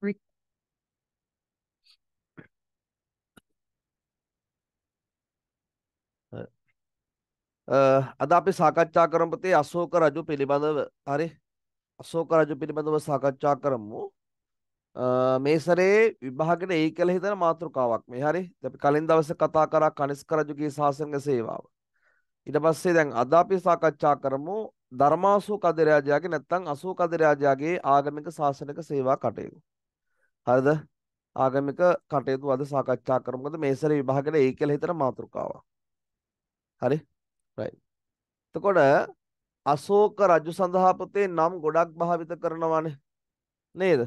Re uh, uh, අද අපි සාකච්ඡා කරමු පුතේ අශෝක රජු පිළිබඳව හරි අශෝක රජු පිළිබඳව සාකච්ඡා කරමු uh, මේ සැරේ විභාගෙට ඒ කියලා හිතන මාතෘකාවක් මේ හරි අපි කලින් දවසේ කතා කරා කනිස්ක රජුගේ ශාසනික සේවාව ඊට පස්සේ දැන් අද අපි සාකච්ඡා කරමු ධර්මාශෝක අධිරාජයාගේ නැත්නම් අශෝක අධිරාජයාගේ ආගමික ශාසනික සේවා කටයුතු හරිද? ආගමික කටයුතු අද සාකච්ඡා කරමුකද මේසර විභාගයට ඒ කියලා හිතන මාතෘකාවක්. හරි? right. එතකොට අශෝක රජු සඳහා පුතේ නම් ගොඩක් භාවිත කරනවානේ. නේද?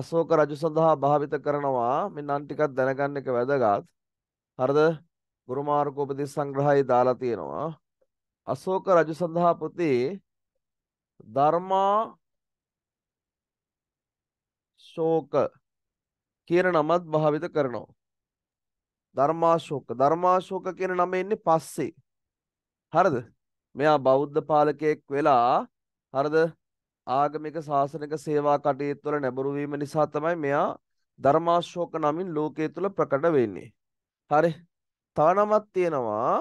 අශෝක රජු සඳහා භාවිත කරනවා මේ නම් ටිකක් දැනගන්න එක වැදගත්. හරිද? ගුරුමාර්ග උපදෙස් සංග්‍රහයේ දාලා තියෙනවා. අශෝක රජු සඳහා පුතේ ධර්මා ශෝක කියන නමත් භාවිත කරනවා. ධර්මාශෝක ධර්මාශෝක කියන නම එන්නේ පස්සේ. හරිද? මෙයා බෞද්ධ පාලකයෙක් වෙලා හරිද? ආගමික ශාසනික සේවා කටයුතු වල නැඹුරු වීම නිසා තමයි මෙයා ධර්මාශෝක නමින් ලෝකයේ තුල ප්‍රකට වෙන්නේ. හරි. තව නමක් තියෙනවා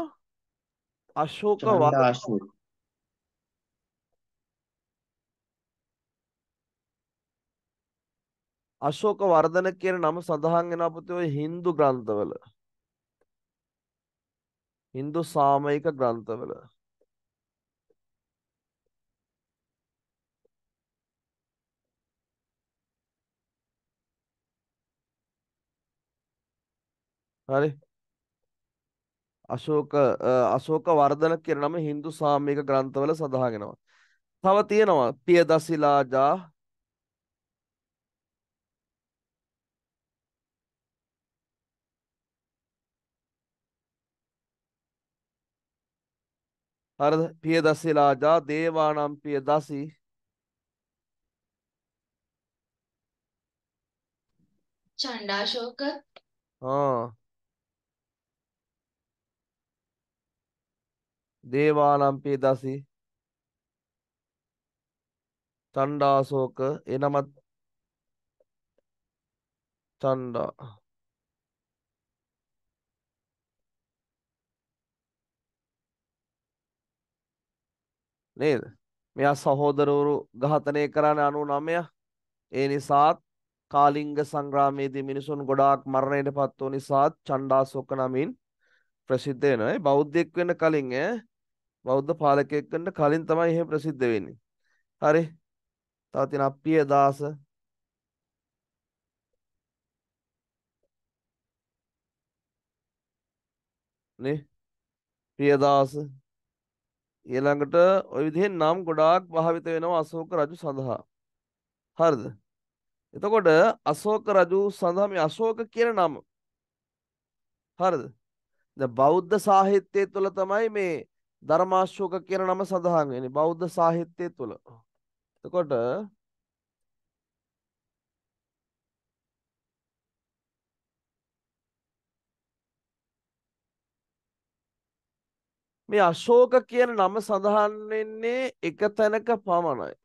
අශෝක වාශෝක අශෝක වර්ධන කියන නම සඳහන් වෙන අපතේ ඔය Hindu ග්‍රන්ථවල Hindu සාමයික ග්‍රන්ථවල හරි අශෝක අශෝක වර්ධන කියන නම Hindu සාමයික ග්‍රන්ථවල සඳහන් වෙනවා තව තියෙනවා පියදසිලාජා අර පියදසි රාජා දේවානම් පියදසි චණ්ඩාශෝක ආ දේවානම් පියදසි චණ්ඩාශෝක එනමත් චණ්ඩා නේද? මෙයා සහෝදරවරු ඝාතනය කරන්නේ 99. ඒ නිසාත් කාලිංග සංග්‍රාමයේදී මිනිසුන් ගොඩාක් මරණයටපත් වූ නිසාත් චණ්ඩාශෝක නමින් ප්‍රසිද්ධ වෙනවා. ඒ බෞද්ධයෙක් වෙන්න කලින් ඈ බෞද්ධ පාලකයෙක් වෙන්න කලින් තමයි එහෙම ප්‍රසිද්ධ වෙන්නේ. හරි. තව තියෙන අප්පිය දාස නේ? ප්‍රියදාස ඊළඟට ওই විදිහෙන් නම් ගොඩාක් භාවිත වෙනවා අශෝක රජු සඳහා. හරිද? එතකොට අශෝක රජු සඳහා මේ අශෝක කියන නම. හරිද? දැන් බෞද්ධ සාහිත්‍යය තුළ තමයි මේ ධර්මාශෝක කියන නම සඳහන් වෙන්නේ බෞද්ධ සාහිත්‍යය තුළ. එතකොට මේ අශෝක කියන නම සඳහන් වෙන්නේ එක තැනක පමණයි.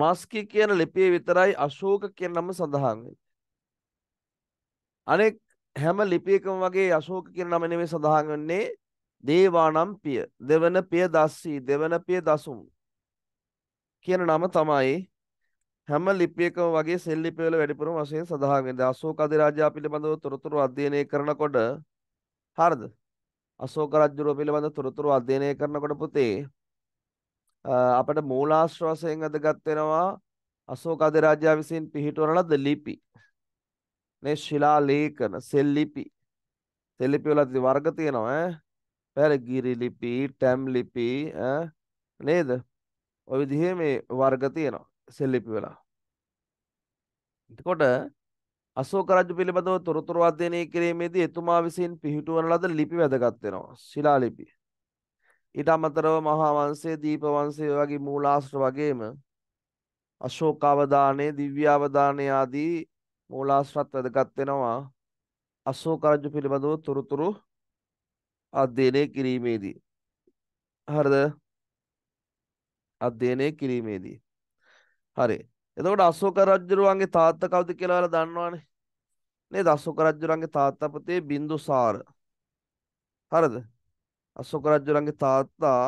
මස්කි කියන ලිපියේ විතරයි අශෝක කියන නම සඳහන් අනෙක් හැම ලිපියකම වගේ අශෝක කියන නම නෙවෙයි සඳහන් වෙන්නේ දේවානම් පිය දෙවන පිය දස්සී දෙවන පිය දසුම් කියන නම තමයි හැම ලිපියකම වගේ සෙල් ලිපිවල වැඩිපුර වශයෙන් සඳහන් වෙන්නේ අශෝක අධිරාජයා පිළිබඳව තොරතුරු අධ්‍යයනය කරනකොට හරිද අශෝක රජුරුව පිළිබඳ තොරතුරු අධ්‍යයනය කරනකොට පුතේ අපට මූලාශ්‍ර වශයෙන් අදගත් වෙනවා අශෝක අධිරාජයා විසින් පිහිටවන ලද ලිපි මේ ශිලා ලේඛන සෙල් ලිපි සෙල් ලිපි වල වර්ග තියෙනවා ඈ පැරගිරි ලිපි ටැම් ලිපි නේද ඔය විදිහේ මේ වර්ග තියෙනවා සෙල්ලිපි වෙලා. එතකොට අශෝක රජු පිළිබඳව තොරතුරු අධ්‍යයනය කිරීමේදී එතුමා විසින් පිහිටුවන ලද ලිපි වැදගත් වෙනවා. ශිලා ලිපි. ඊට අමතරව මහා වංශය, දීප වංශය වගේ මූලාශ්‍ර වගේම අශෝක අවදානයේ, දිව්‍ය අවදානයේ ආදී මූලාශ්‍රත් වැදගත් වෙනවා. අශෝක රජු පිළිබඳව තොරතුරු අධ්‍යයනය කිරීමේදී. හරිද? අධ්‍යයනය කිරීමේදී. හරි. එතකොට අශෝක රජුරුවන්ගේ තාත්තා කවුද කියලා ඔයාලා දන්නවනේ. නේද? අශෝක රජුරුවන්ගේ තාත්තා පුතේ බින්දුසාර. හරිද? අශෝක රජුරුවන්ගේ තාත්තා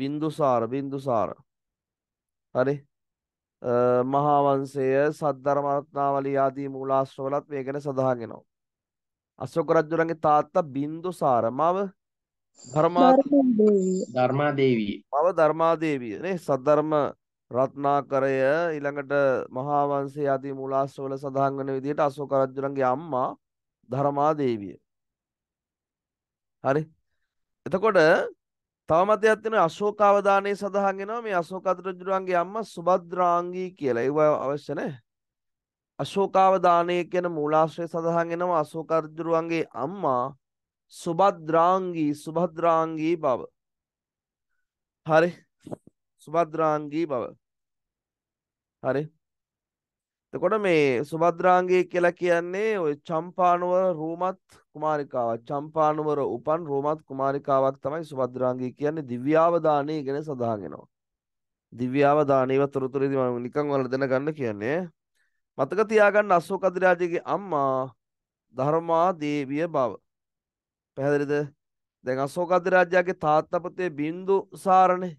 බින්දුසාර බින්දුසාර. හරි. මහා වංශය සද්ධර්ම රත්නාවලිය ආදී මූලාශ්‍රවලත් මේ ගැන සඳහන් වෙනවා. අශෝක රජුරුවන්ගේ තාත්තා බින්දුසාර මව ධර්මාදේවී මව ධර්මාදේවිය නේ සද්ධර්ම රත්නාකරය ඊළඟට මහා වංශයේ ආදී මූලාශ්‍රවල සඳහන් වෙන විදිහට අශෝක රජුලන්ගේ අම්මා ධර්මාදේවිය. හරි. එතකොට තව මතයක් තියෙනවා අශෝක අවදානයේ සඳහන් වෙනවා මේ අශෝක රජුලන්ගේ අම්මා සුබද්‍රාංගී කියලා. ඒව අවශ්‍ය නැහැ. අශෝක අවදානයේ කියන මූලාශ්‍රය සඳහන් වෙනවා අශෝක රජුලන්ගේ අම්මා සුබද්‍රාංගී සුබද්‍රාංගී බව හරි සුබද්‍රාංගී බව හරි එතකොට මේ සුබද්‍රාංගී කියලා කියන්නේ ඔය චම්පානුවර රූමත් කුමාරිකාවක් චම්පානුවර උපන් රූමත් කුමාරිකාවක් තමයි සුබද්‍රාංගී කියන්නේ දිව්‍යාවදානය ගැන සඳහන් වෙනවා දිව්‍යාවදානේව තොරතුරේදී මම නිකන් ඔයාලට දැනගන්න කියන්නේ මතක තියාගන්න අශෝක අධිරාජගේ අම්මා ධර්මා දේවිය බව පැහැදිලිද දැන් අශෝකද්ද රාජ්‍යගේ තාත්තා පුතේ බින්දුසාරනේ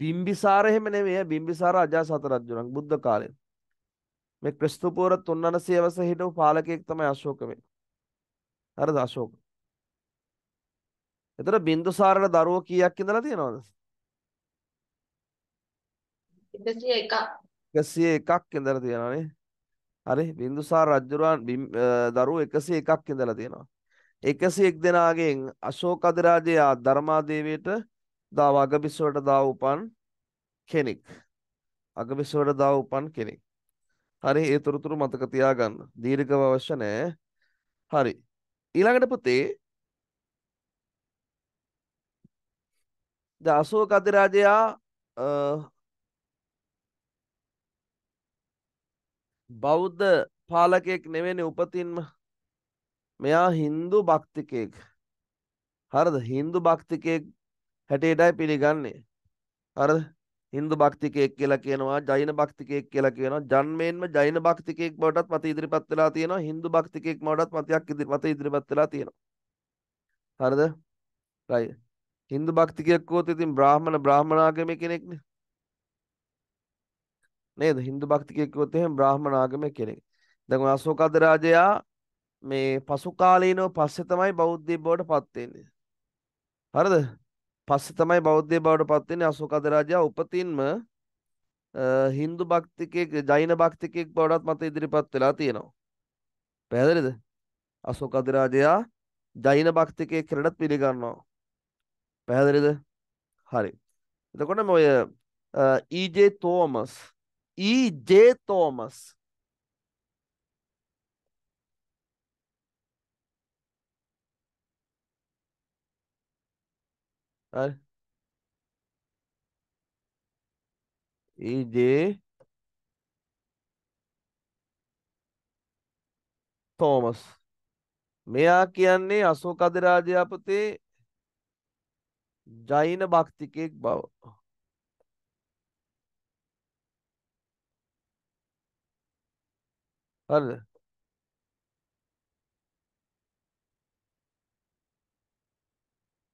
බිම්බිසාර එහෙම නෙමෙයි බිම්බිසාර අජාසත රජුණන් බුද්ධ කාලේ මේ ක්‍රිස්තු පූර්ව 300 වස හිටපු පාලකයෙක් තමයි අශෝක මේ හරිද අශෝක එතන බින්දුසාරට දරුවෝ කීයක් ඉඳලා තියෙනවද 101ක් 101ක් ඉඳලා තියෙනවානේ හරි බින්දුසාර රජුරන් දරුවෝ 101ක් ඉඳලා තියෙනවා එකසි එක් දෙනාගෙන් අශෝක අධිරාජයා ධර්මාදේවයට දා වගබිස්සවට දා උපන් කෙනෙක්. අගබිස්සවට දා උපන් කෙනෙක්. හරි ඒ තොරතුරු මතක තියාගන්න. දීර්ඝව අවශ්‍ය නැහැ. හරි. ඊළඟට පුතේ ද අශෝක අධිරාජයා බෞද්ධ පාලකයෙක් නෙවෙනි උපතින්ම මෙයා හින්දු භක්තිකයෙක්. හරිද? හින්දු භක්තිකයෙක් හැටියටයි පිළිගන්නේ. හරිද? හින්දු භක්තිකයෙක් කියලා කියනවා, ජෛන භක්තිකයෙක් කියලා කියනවා. ජන්මයෙන්ම ජෛන භක්තිකයෙක් බවටත් මත ඉදිරිපත් වෙලා තියෙනවා. හින්දු භක්තිකයෙක් බවටත් මතයක් මත ඉදිරිපත් වෙලා තියෙනවා. හරිද? right. හින්දු භක්තිකයෙක් වොත් ඉතින් බ්‍රාහමණ බ්‍රාහමණාගමේ කෙනෙක්නේ. නේද? හින්දු භක්තිකයෙක් වොත් එහෙම බ්‍රාහමණාගමේ කෙනෙක්. දැන් ඔය අශෝක රජයා මේ පසුකාලීනව පස්සේ තමයි බෞද්ධය බවට පත්වෙන්නේ. හරිද? පස්සේ තමයි බෞද්ධය බවට පත්වෙන්නේ අශෝක අධිරාජයා උපතින්ම Hindu භක්තිකයෙක් ජෛන භක්තිකයෙක් බවටත් මත ඉදිරිපත් වෙලා තියෙනවා. පැහැදිලිද? අශෝක අධිරාජයා ජෛන භක්තිකයෙක් කියලාත් පිළිගන්නවා. පැහැදිලිද? හරි. එතකොට ඔය ඊජේ තෝමස් ඊජේ තෝමස් හරි EJ තෝමස් මෙයා කියන්නේ අශෝක අධිරාජ්‍යාපතේ ජෛන භක්තිකයෙක් බව හරිද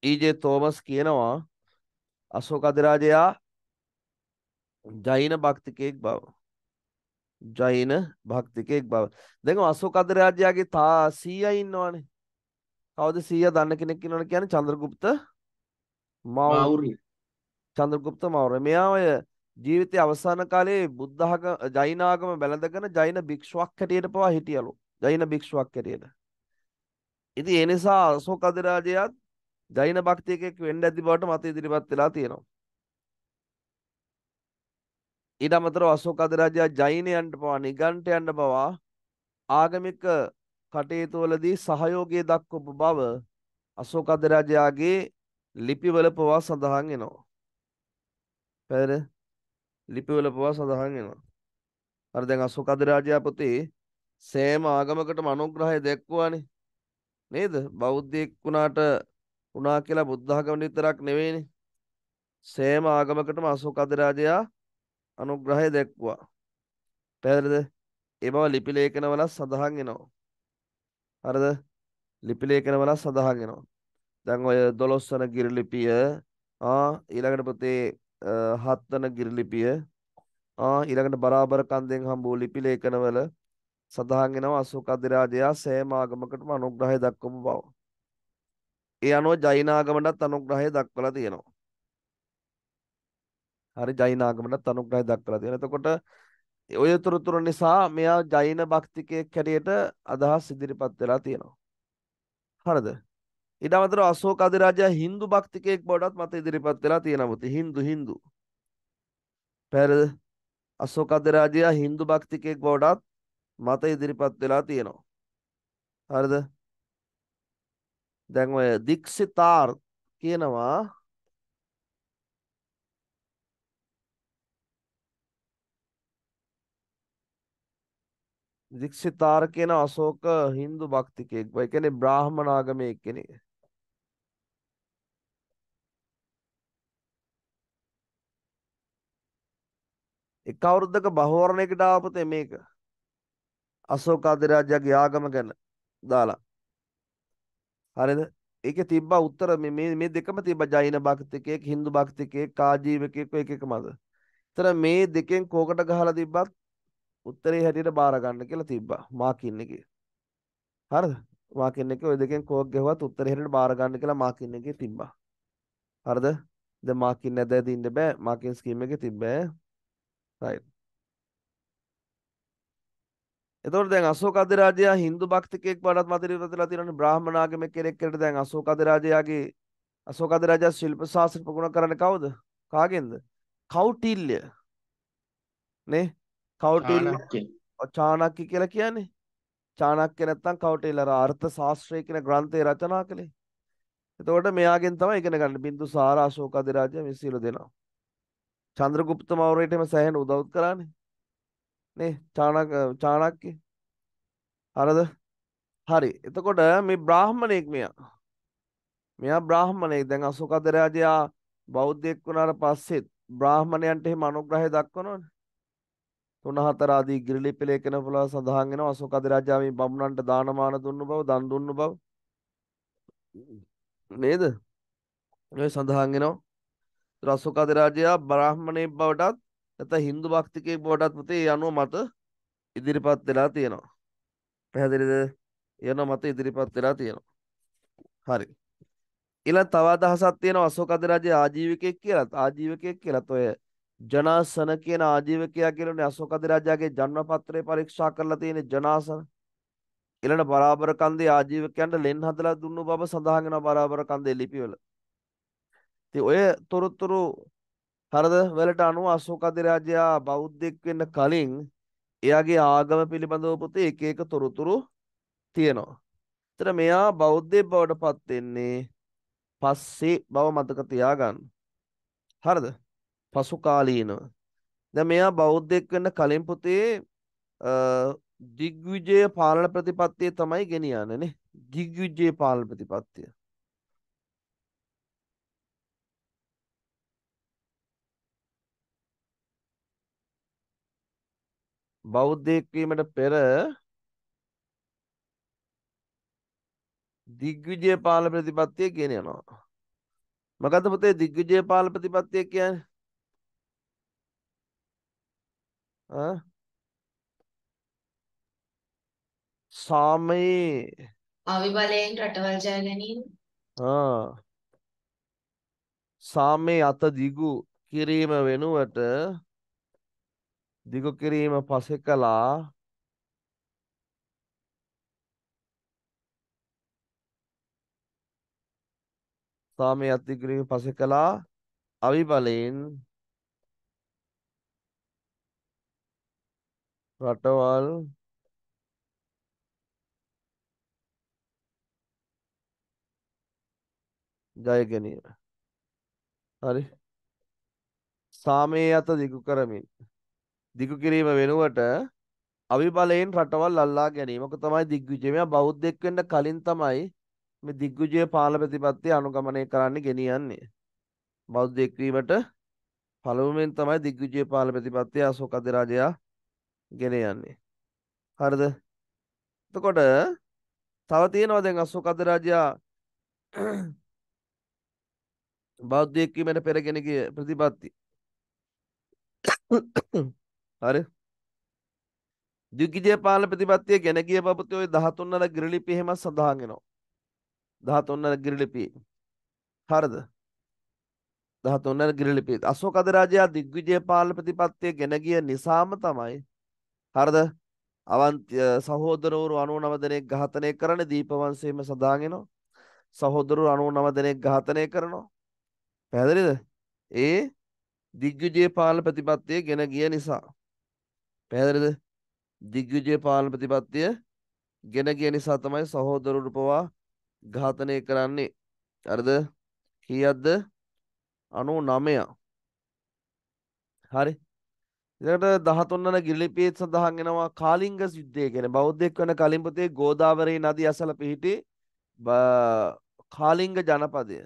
ඊජේ e තෝමස් කියනවා අශෝක අධිරාජයා ජෛන භක්තිකයෙක් බව ජෛන භක්තිකයෙක් බව දැන් අශෝක අධිරාජයාගේ තා 100 ඉන්නවනේ කවුද 100 දන්න කෙනෙක් ඉන්නවනේ කියන්නේ චන්ද්‍රගුප්ත මෞර්ය චන්ද්‍රගුප්ත මෞර්ය මෙයා ඔය ජීවිතයේ අවසාන කාලේ බුද්ධඝම ජෛන ආගම බැලඳගෙන ජෛන භික්ෂුවක් හැටියට පවා හිටියලු ජෛන භික්ෂුවක් හැටියට ඉතින් ඒ නිසා අශෝක අධිරාජයාත් ජෛන භක්තියකෙක් වෙන්න ඇති බවට මත ඉදිරිපත් වෙලා තියෙනවා. ඊට අමතරව අශෝක අධිරාජයා ජෛනයන්ට පවා නිගණ්ඨයන්ට පවා ආගමික කටයුතු වලදී සහයෝගය දක්වපු බව අශෝක අධිරාජයාගේ ලිපිවල පවා සඳහන් වෙනවා. පැහැදිලි? ලිපිවල පවා සඳහන් වෙනවා. අර දැන් අශෝක අධිරාජයා පොතේ සෑම ආගමකටම අනුග්‍රහය දැක්වුවානේ. නේද? බෞද්ධයෙක් වුණාට වුණා කියලා බුද්ධ ආගම විතරක් නෙවෙයිනේ. සෑම ආගමකටම අශෝක අධිරාජයා අනුග්‍රහය දැක්වුවා. පැහැදිලිද? ඒ බව ලිපි ලේඛනවල සඳහන් වෙනවා. හරිද? ලිපි ලේඛනවල සඳහන් වෙනවා. දැන් ඔය 12 වන ගිරිලිපිය ආ ඊළඟට පුතේ 7 වන ගිරිලිපිය ආ ඊළඟට බරාබර කන්දෙන් හම්බු ලිපි ලේඛනවල සඳහන් වෙනවා අශෝක අධිරාජයා සෑම ආගමකටම අනුග්‍රහය දක්වපු බව. ඒ අනුව ජෛනාගමටත් අනුග්‍රහය දක්වලා තියෙනවා. හරි ජෛනාගමටත් අනුග්‍රහය දක්වලා තියෙනවා. එතකොට ඔය තොරතුරු නිසා මෙයා ජෛන භක්තිකයෙක් හැටියට අදහස් ඉදිරිපත් වෙලා තියෙනවා. හරිද? ඊට අමතරව අශෝක අධිරාජයා Hindu භක්තිකයෙක් බවටත් මත ඉදිරිපත් වෙලා තියෙනවා පුතේ. Hindu Hindu. පැහැදිලිද? අශෝක අධිරාජයා Hindu භක්තිකයෙක් බවටත් මත ඉදිරිපත් වෙලා තියෙනවා. හරිද? දැන් ඔය දික්සිතාර් කියනවා දික්ෂිතාර කියන අශෝක හින්දු භක්තිකයෙක්. ඒ කියන්නේ බ්‍රාහ්මණ ආගමේ කෙනෙක්. එක් අවුරුද්දක බහවරණයකට ආපතේ මේක. අශෝක අධිරාජයාගේ ආගම ගැන දාලා. හරිද? ඒකේ තිබ්බා උත්තර මේ මේ දෙකම තිබ්බා ජෛන භක්තිකයෙක් Hindu භක්තිකයෙක් කාජීවකයෙක් එක එකමද. ඒතර මේ දෙකෙන් කෝකට ගහලා තිබ්බත් උත්තරේ හැටියට බාර ගන්න කියලා තිබ්බා මාකින් එකේ. හරිද? මාකින් එකේ ওই දෙකෙන් කෝක් ගෙවුවත් උත්තරේ හැටියට බාර ගන්න කියලා මාකින් එකේ තිබ්බා. හරිද? දැන් මාකින් නැද දින්න බෑ මාකින් ස්කීම් එකේ තිබ්බෑ. right එතකොට දැන් අශෝක අධිරාජයා Hindu භක්තිකයෙක් වඩත් මතිරිපතලා තියෙනවානේ බ්‍රාහ්මණ ආගමේ කෙනෙක් කියලා දැන් අශෝක අධිරාජයාගේ අශෝක අධිරාජයා ශිල්ප ශාස්ත්‍ර ප්‍රගුණ කරන්නේ කවුද? කාගෙන්ද? කෞටිල්‍ය. නේ? කෞටිල්‍ය. චාණක්‍ය කියලා කියන්නේ. චාණක්‍ය නැත්තම් කෞටිල්‍යර අර්ථ ශාස්ත්‍රය කියන ග්‍රන්ථය රචනා කළේ. එතකොට මෙයාගෙන් තමයි ඉගෙන ගන්න බින්දු සාර අශෝක අධිරාජයා මේ සියලු දෙනා. චන්ද්‍රගුප්ත මෞර්යයට එම සෑහෙන උදව් කරානේ. නේ චාණක් චාණක්‍ය හරද හරි එතකොට මේ බ්‍රාහ්මණයෙක් මෙයා මෙයා බ්‍රාහ්මණයෙක් දැන් අශෝක රජයා බෞද්ධයෙක් වුණාට පස්සෙත් බ්‍රාහ්මණයන්ට එහෙම අනුග්‍රහය දක්වනවනේ තුන හතර ආදී ගිරිලිපි ලේඛන වල සඳහන් වෙනවා අශෝක අධිරාජා මේ බමුණන්ට දානමාන දුන්න බව දන් දුන්න බව නේද? ඒ සඳහන් වෙනවා. අශෝක අධිරාජයා බ්‍රාහ්මණේ බවටත් නැත්නම් Hindu භක්තිකයෙක් බවටත් පුතේ අනුව මට ඉදිරිපත් වෙලා තියෙනවා. පැහැදිලිද? යන මත ඉදිරිපත් වෙලා තියෙනවා. හරි. ඊළඟ තව අදහසක් තියෙනවා අශෝක අධිරාජයේ ආජීවකයෙක් කියලා. ආජීවකයෙක් කියලාත් ඔය ජනාසන කියන ආජීවකයා කියලානේ අශෝක අධිරාජයාගේ ජන්ම පත්‍රය පරීක්ෂා කරලා තියෙන ජනාසන. ඊළඟ බරාබර කන්දේ ආජීවකයන්ට ලෙන් හදලා දුන්නු බව සඳහන් වෙනවා බරාබර කන්දේ ලිපිවල. ඉතින් ඔය තොරතුරු හරද වලට අනුව අශෝක අධිරාජයා බෞද්ධෙක් වෙන්න කලින් එයාගේ ආගම පිළිබඳව පුතේ එක එක තොරතුරු තියෙනවා. එතන මෙයා බෞද්ධයෙක් බවට පත් වෙන්නේ පස්සේ බව මතක තියාගන්න. හරිද? පසු කාලීනව. දැන් මෙයා බෞද්ධයෙක් වෙන්න කලින් පුතේ දිග්විජය පාලන ප්‍රතිපත්තිය තමයි ගෙනියන්නේ නේ. දිග්විජය පාලන ප්‍රතිපත්තිය. බෞද්ධයෙක් වීමට පෙර දිග්විජය පාල ප්‍රතිපත්තිය කියන යනවා. මොකද්ද පුතේ දිග්විජය පාල ප්‍රතිපත්තිය කියන්නේ? ආ සාමයේ අවිබලයෙන් රටවල් ජය ගැනීම ආ සාමයේ අත දිගු කිරීම වෙනුවට දිගු කිරීම පසෙ කළා සාමයේ අධික කිරීම පසෙ කළා අවිබලයෙන් රටවල් ජය ගැනීම හරි සාමයේ අත දිගු කරමින් දිගු කිරීම වෙනුවට අවිබලයෙන් රටවල් අල්ලා ගැනීමක තමයි දිග්විජය බෞද්ධෙක් වෙන්න කලින් තමයි මේ දිග්විජය පාල ප්‍රතිපත්තිය අනුගමනය කරන්න ගෙනියන්නේ බෞද්ධෙක් වීමට පළමුවෙන් තමයි දිග්විජය පාල ප්‍රතිපත්තිය අශෝක අධිරාජයා ගෙන යන්නේ හරිද එතකොට තව තියෙනවා දැන් අශෝක අධිරාජයා බෞද්ධයෙක් වීමට පෙරගෙන ගිය ප්‍රතිපත්ති හරි දුග්ගිජය පාල ප්‍රතිපත්තිය ගැන ගිය බබතේ ওই 13 වල ගිරිලිපි එහෙම සඳහන් වෙනවා 13 වල ගිරිලිපි හරිද 13 වල ගිරිලිපි අශෝක අධිරාජයා දිග්විජය පාල ප්‍රතිපත්තිය ගෙන ගිය නිසාම තමයි හරිද අවන්ති සහෝදරවරු 99 දෙනෙක් ඝාතනය කරන දීපවංශයේම සඳහන් වෙනවා. සහෝදරවරු 99 දෙනෙක් ඝාතනය කරනවා. පැහැදිලිද? ඒ දිග්විජය පාල ප්‍රතිපත්තිය ගෙන ගිය නිසා. පැහැදිලිද? දිග්විජය පාලන ප්‍රතිපත්තිය ගෙන ගිය නිසා තමයි සහෝදරවරු පවා ඝාතනය කරන්නේ. හරිද? කීයක්ද? 99ක්. හරි. ඊළඟට 13 වන ගිරිලිපියේ සඳහන් වෙනවා කාලිංග යුද්ධය කියන බෞද්ධයෙක් වෙන කලින් පුතේ ගෝදාවරී නදී අසල පිහිටි කාලිංග ජනපදය.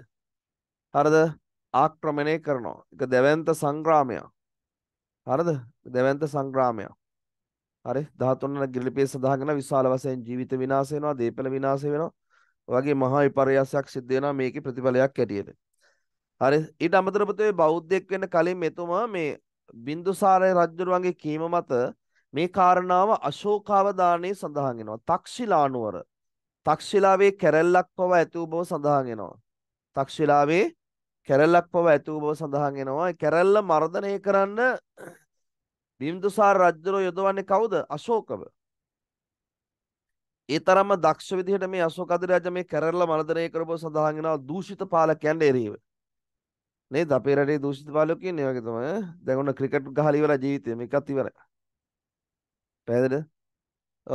හරිද? ආක්‍රමණය කරනවා. ඒක දැවැන්ත සංග්‍රාමයක්. හරිද දැවැන්ත සංග්‍රාමයක් හරි 13 වන ගිරිලිපිය සඳහන් කරන විශාල වශයෙන් ජීවිත විනාශ වෙනවා දීපල විනාශ වෙනවා වගේ මහා විපර්යාසයක් සිද්ධ වෙනවා මේකේ ප්‍රතිඵලයක් ඇටියෙද හරි ඊට අමතරව පුතේ බෞද්ධයෙක් වෙන්න කලින් මෙතුමා මේ බින්දුසාරය රජුරුවන්ගේ කීම මත මේ කාරණාව අශෝකාවදානයේ සඳහන් වෙනවා තක්ෂිලා නුවර තක්ෂිලාවේ කැරැල්ලක් පව ඇති වූ බව සඳහන් වෙනවා තක්ෂිලාවේ කැරල්ලක් පව ඇතු බව සඳහන් වෙනවා. කැරල්ල මර්ධනය කරන්න බිම්දුසාර රජුරෝ යොදවන්නේ කවුද? අශෝකව. ඒ තරම්ම දක්ෂ විදිහට මේ අශෝක අධිරාජ මේ කැරල්ල මර්ධනය කරපුව සඳහන් වෙනවා දූෂිත පාලකයන් එරෙහිව. නේද? අපේ රටේ දූෂිත පාලකයෝ කියන්නේ වගේ තමයි. දැන් ඔන්න ක්‍රිකට් ගහලා ඉවරයි ජීවිතේ. මේකත් ඉවරයි. පැහැදිලිද?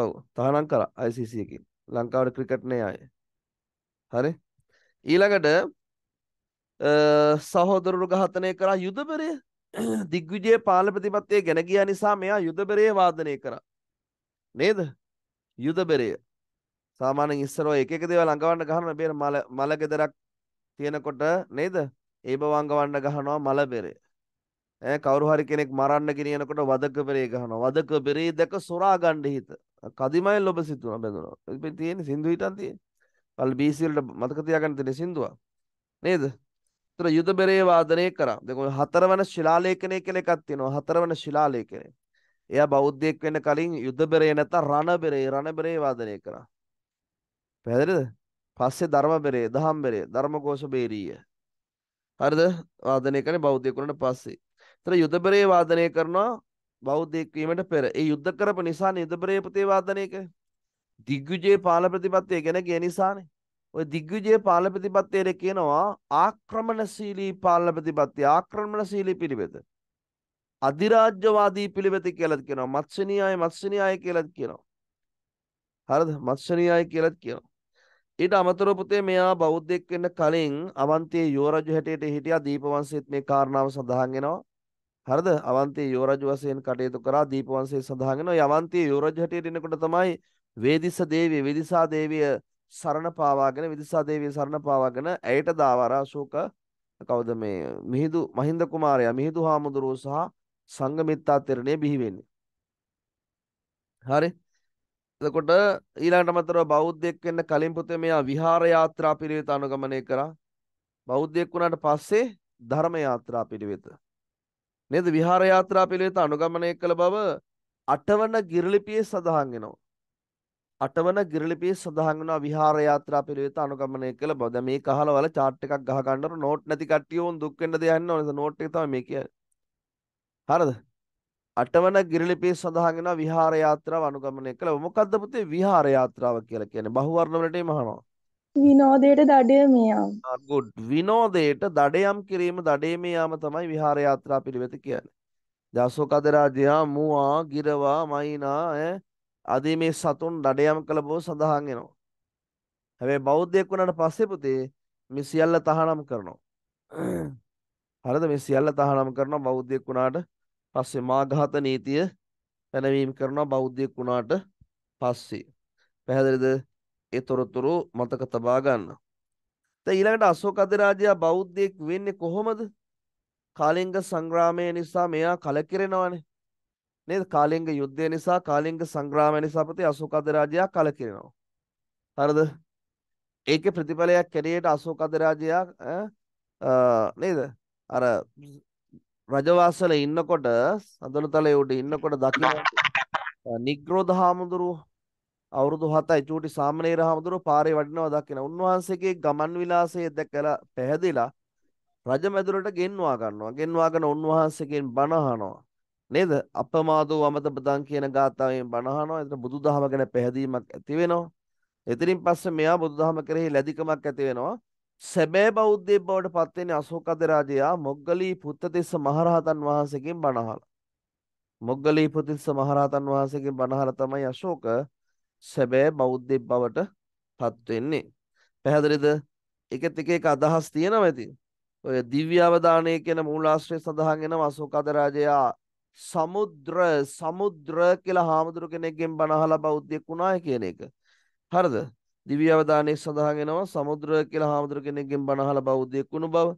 ඔව්. තහනම් කරා ICC එකකින්. ලංකාවට ක්‍රිකට් නෑ ආයේ. හරි. ඊළඟට සහෝදරු ඝාතනය කරා යුදබරය දිග්විජයේ පාල ප්‍රතිපත්තිය ගැන ගිය නිසා මෙයා යුදබරේ වාදනය කරා නේද යුදබරය සාමාන්‍යයෙන් ඉස්සරව එක එක දේවල් අඟවන්න ගහන බේර මල මල ගෙදරක් තියෙනකොට නේද ඒ බව අඟවන්න ගහනවා මල බෙරය ඈ කවුරු හරි කෙනෙක් මරන්න ගෙනියනකොට වදක බෙරේ ගහනවා වදක බෙරේ දැක සොරා ගන්න හිත කදිමයි ලොබ සිතුන බඳුනවා ඉතින් තියෙන්නේ සින්දු හිටන් තියෙන්නේ වල් බීසී වලට මතක තියාගන්න තියෙන සින්දුවා නේද එතන යුද බෙරේ වාදනය කරා. දැන් ඔය හතරවන ශිලාලේඛනය කියලා එකක් තියෙනවා. හතරවන ශිලාලේඛනය. එයා බෞද්ධයෙක් වෙන්න කලින් යුද බෙරේ නැත්නම් රණ බෙරේ රණ බෙරේ වාදනය කරා. පැහැදිලිද? පස්සේ ධර්ම බෙරේ, දහම් බෙරේ, ධර්මഘോഷ බේරීය. හරිද? වාදනය කරන්නේ බෞද්ධයෙක් වුණාට පස්සේ. එතන යුද බෙරේ වාදනය කරනවා බෞද්ධයෙක් වීමට පෙර. ඒ යුද්ධ කරපු නිසානේ යුද බෙරේ ප්‍රතිවාදනය කරේ. දිග්විජේ පාල ප්‍රතිපත්තිය ගැන කිය නිසානේ. ඔය දිග්විජය පාලන ප්‍රතිපත්තියේ කියනවා ආක්‍රමණශීලී පාලන ප්‍රතිපත්තිය ආක්‍රමණශීලී පිළිවෙත. අධිරාජ්‍යවාදී පිළිවෙත කියලාද කියනවා මත්සනියයි මත්සනියයි කියලාද කියනවා. හරිද මත්සනියයි කියලාද කියනවා. ඊට අමතරව පුතේ මෙයා බෞද්ධෙක් වෙන්න කලින් අවන්තියේ යෝරජු හැටියට හිටියා දීපවංශයේත් මේ කාරණාව සඳහන් වෙනවා. හරිද? අවන්තියේ යෝරජු වශයෙන් කටයුතු කරා දීපවංශයේ සඳහන් වෙනවා. යවන්තියේ යෝරජු හැටියට එනකොට තමයි වේදිස දේවිය වේදිසා දේවිය සරණ පාවාගෙන විදුසා දේවිය සරණ පාවාගෙන ඇයට දාව අශෝක කවුද මේ මිහිඳු මහින්ද කුමාරයා මිහිඳු හාමුදුරුව සහ සංඝමිත්තා තෙරණේ බිහි වෙන්නේ. හරි. එතකොට ඊළඟට මතරව බෞද්ධයෙක් වෙන්න කලින් පුතේ මෙයා විහාර යාත්‍රා පිළිවෙත අනුගමනය කරා. බෞද්ධයෙක් වුණාට පස්සේ ධර්ම යාත්‍රා පිළිවෙත. නේද විහාර යාත්‍රා පිළිවෙත අනුගමනය කළ බව අටවන ගිරලිපියේ සඳහන් වෙනවා. අටවන ගිරලිපිය සඳහන් වෙනවා විහාර යාත්‍රා පිළිවෙත අනුගමනය කළ බව. දැන් මේක අහලා වල chart එකක් ගහ ගන්නකොට note නැති කට්ටිය උන් දුක් වෙන්න දෙයක් නැහැ. note එක තමයි මේ කියන්නේ. හරිද? අටවන ගිරලිපිය සඳහන් වෙනවා විහාර යාත්‍රාව අනුගමනය කළ බව. මොකද්ද පුතේ විහාර යාත්‍රාව කියලා කියන්නේ? බහුවර්ණ වලට එම අහනවා. විනෝදයට දඩයමියම්. Ah, good. විනෝදයට දඩයම් කිරීම දඩයමේ යාම තමයි විහාර යාත්‍රා පිළිවෙත කියන්නේ. දසෝකද රාජයා මුවා ගිරවා මයිනා ඈ ආදී මේ සතුන් ඩඩයම් කළ බව සඳහන් වෙනවා. හැබැයි බෞද්ධයෙක් වුණාට පස්සේ පුතේ මේ සියල්ල තහනම් කරනවා. හරිද මේ සියල්ල තහනම් කරනවා බෞද්ධයෙක් වුණාට පස්සේ මාඝාත නීතිය පැනවීම කරනවා බෞද්ධයෙක් වුණාට පස්සේ. පැහැදිලිද? ඒ තොරතුරු මතක තබා ගන්න. දැන් ඊළඟට අශෝක අධිරාජයා බෞද්ධයෙක් වෙන්නේ කොහොමද? කාලිංග සංග්‍රාමය නිසා මෙයා කලකිරෙනවනේ. නේද කාලිංග යුද්ධය නිසා කාලිංග සංග්‍රාමය නිසා ප්‍රති අශෝක අධිරාජයා කලකිරෙනවා. හරිද? ඒකේ ප්‍රතිඵලයක් කැරියට අශෝක අධිරාජයා නේද? අර රජවාසල ඉන්නකොට සඳලතලේ උඩ ඉන්නකොට දකින්න නිග්‍රෝධ හාමුදුරුව අවුරුදු 7යි චූටි සාමණේර හාමුදුරුව පාරේ වඩිනවා දකින්න. උන්වහන්සේගේ ගමන් විලාසය දැකලා පැහැදිලා රජමැදුරට ගෙන්වා ගන්නවා. ගෙන්වාගෙන උන්වහන්සේගෙන් බණ අහනවා. නේද? අපමාදෝ වමත පදං කියන ගාථාවෙන් බණහනවා. එතන බුදුදහම ගැන පැහැදීමක් ඇති වෙනවා. එතනින් පස්සේ මෙයා බුදුදහම කෙරෙහි ලැබිකමක් ඇති වෙනවා. සැබෑ බෞද්ධයෙක් බවට පත් වෙන්නේ අශෝකද රාජයා මොග්ගලී පුත්තතිස්ස මහරහතන් වහන්සේගෙන් බණ අහලා. මොග්ගලී පුත්තතිස්ස මහරහතන් වහන්සේගෙන් බණ අහලා තමයි අශෝක සැබෑ බෞද්ධයෙක් බවට පත් වෙන්නේ. පැහැදිලිද? එකත් එක එක අදහස් තියෙනවා ඇති. ඔය දිව්‍ය අවදානය කියන මූලාශ්‍රය සඳහන් වෙනවා අශෝකද රාජයා සමුද්‍ර සමුද්‍ර කියලා හාමුදුරු කෙනෙක්ගෙන් බණහලා බෞද්ධයෙක් වුණාය කියන එක. හරිද? දිව්‍ය අවදානයේ සඳහන් වෙනවා සමුද්‍ර කියලා හාමුදුරු කෙනෙක්ගෙන් බණහලා බෞද්ධයෙක් වුණු බව.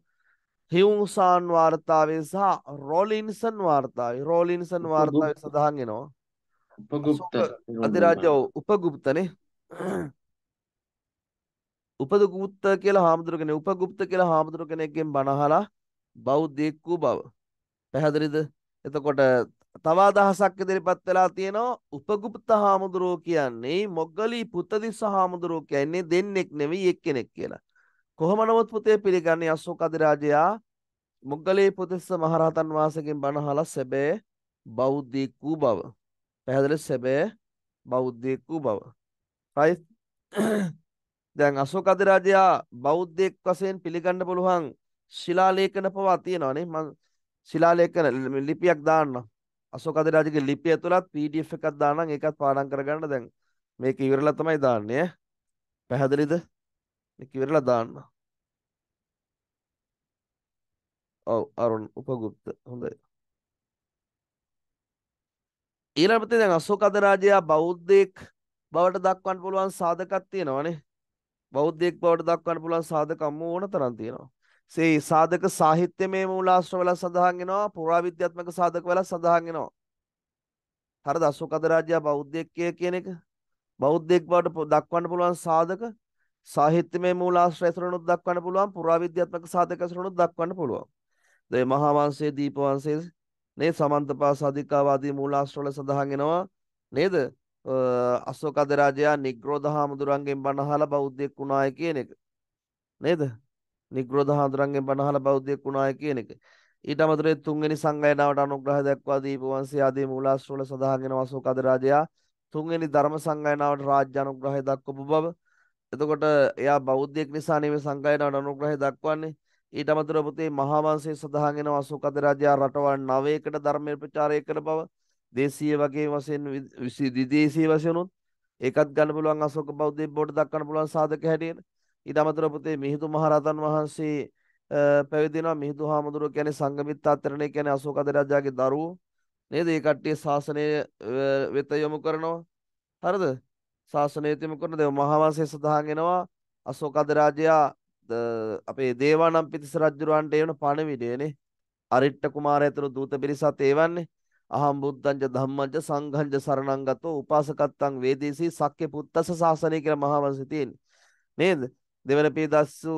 හිවුසාන් වාර්තාවේ සහ රොලින්සන් වාර්තාවේ රොලින්සන් වාර්තාවේ සඳහන් වෙනවා. උපගුප්ත අධිරාජව උපගුප්තනේ. උපදගුප්ත කියලා හාමුදුරු කෙනෙක් උපගුප්ත කියලා හාමුදුරු කෙනෙක්ගෙන් බණහලා බෞද්ධයෙක් වූ බව. පැහැදිලිද? එතකොට තව අදහසක් ඉදිරිපත් වෙලා තියෙනවා උපගුප්ත හාමුදුරුව කියන්නේ මොග්ගලී පුත්තදිස්ස හාමුදුරුව කියන්නේ දෙන්නෙක් නෙවෙයි එක්කෙනෙක් කියලා. කොහොම නමුත් පුතේ පිළිගන්නේ අශෝක අධිරාජයා මොග්ගලී පුත්තදිස්ස මහරහතන් වහන්සේගෙන් බණහලා සැබෑ බෞද්ධෙක් වූ බව. පැහැදිලි සැබෑ බෞද්ධෙක් වූ බව. right දැන් අශෝක අධිරාජයා බෞද්ධෙක් වශයෙන් පිළිගන්න පුළුවන් ශිලාලේඛන පවා තියෙනවානේ මම ශිලාලේඛන ලිපියක් දාන්න අශෝක අධිරාජගේ ලිපිය තුලත් PDF එකක් දානනම් ඒකත් පාඩම් කරගන්න දැන් මේක ඉවරලා තමයි දාන්නේ පැහැදිලිද මේක ඉවරලා දාන්න ඔව් අරුණ උපගුප්ත හොඳයි ඊළඟට දැන් අශෝක අධිරාජයා බෞද්ධයෙක් බවට දක්වන්න පුළුවන් සාධකක් තියෙනවානේ බෞද්ධයෙක් බවට දක්වන්න පුළුවන් සාධක අම්ම ඕන තරම් තියෙනවා සේ සාධක සාහිත්‍යමය මූලාශ්‍රවල සඳහන් වෙනවා පුරාවිද්‍යාත්මක සාධකවල සඳහන් වෙනවා හරිද අශෝක අධිරාජයා බෞද්ධයෙක් කියන එක බෞද්ධයෙක් බවට දක්වන්න පුළුවන් සාධක සාහිත්‍යමය මූලාශ්‍රය ඇසුරනොත් දක්වන්න පුළුවන් පුරාවිද්‍යාත්මක සාධක ඇසුරනොත් දක්වන්න පුළුවන් ඒ මහා වංශයේ දීප වංශයේ නේ සමන්තපාස අධිකාව ආදී මූලාශ්‍රවල සඳහන් වෙනවා නේද අශෝක අධිරාජයා නිග්‍රෝධ හාමුදුරන්ගෙන් බණ අහලා බෞද්ධයෙක් වුණාය කියන එක නේද නිග්‍රෝධ හාමුදුරන්ගෙන් බණහල බෞද්ධයෙක් වුණාය කියන එක. ඊට අමතරව තුන්වෙනි සංගායනාවට අනුග්‍රහ දක්වා දීපවංශය ආදී මූලාශ්‍රවල සඳහන් වෙන අශෝක අද රාජයා තුන්වෙනි ධර්ම සංගායනාවට රාජ්‍ය අනුග්‍රහය දක්වපු බව. එතකොට එයා බෞද්ධයෙක් නිසා නෙමෙයි සංගායනාවට අනුග්‍රහය දක්වන්නේ. ඊට අමතරව පුතේ මහා වංශයේ සඳහන් වෙන අශෝක අද රාජයා රටවල් 9කට ධර්ම ප්‍රචාරය කළ බව. දේශීය වගේ වශයෙන් විදේශීය වශයෙන් උනොත් ඒකත් ගන්න පුළුවන් අශෝක බෞද්ධයෙක් බවට දක්වන්න පුළුවන් සාධක හැටියට. ඊට අමතරව පුතේ මිහිඳු මහරහතන් වහන්සේ පැවිදි වෙනවා මිහිඳු හාමුදුරුවෝ කියන්නේ සංඝමිත්තාතරණේ කියන්නේ අශෝක අධිරාජාගේ දරුවෝ නේද? ඒ කට්ටිය ශාසනය වෙත යොමු කරනවා. හරිද? ශාසනය වෙත යොමු කරන දේව මහවංශයේ සඳහන් වෙනවා අශෝක අධිරාජයා අපේ දේවානම් පිතිස රජුරවන්ට එවන පණවිඩයනේ අරිට්ට කුමාරයතුරු දූත පිරිසත් ඒවන්නේ අහම් බුද්ධංජ ධම්මංජ සංඝංජ සරණං ගතෝ උපාසකත්තං වේදේසී සක්්‍ය පුත්තස සාසනය කියලා මහා වංශය තියෙන්නේ නේද දෙවන පිරිදස්සු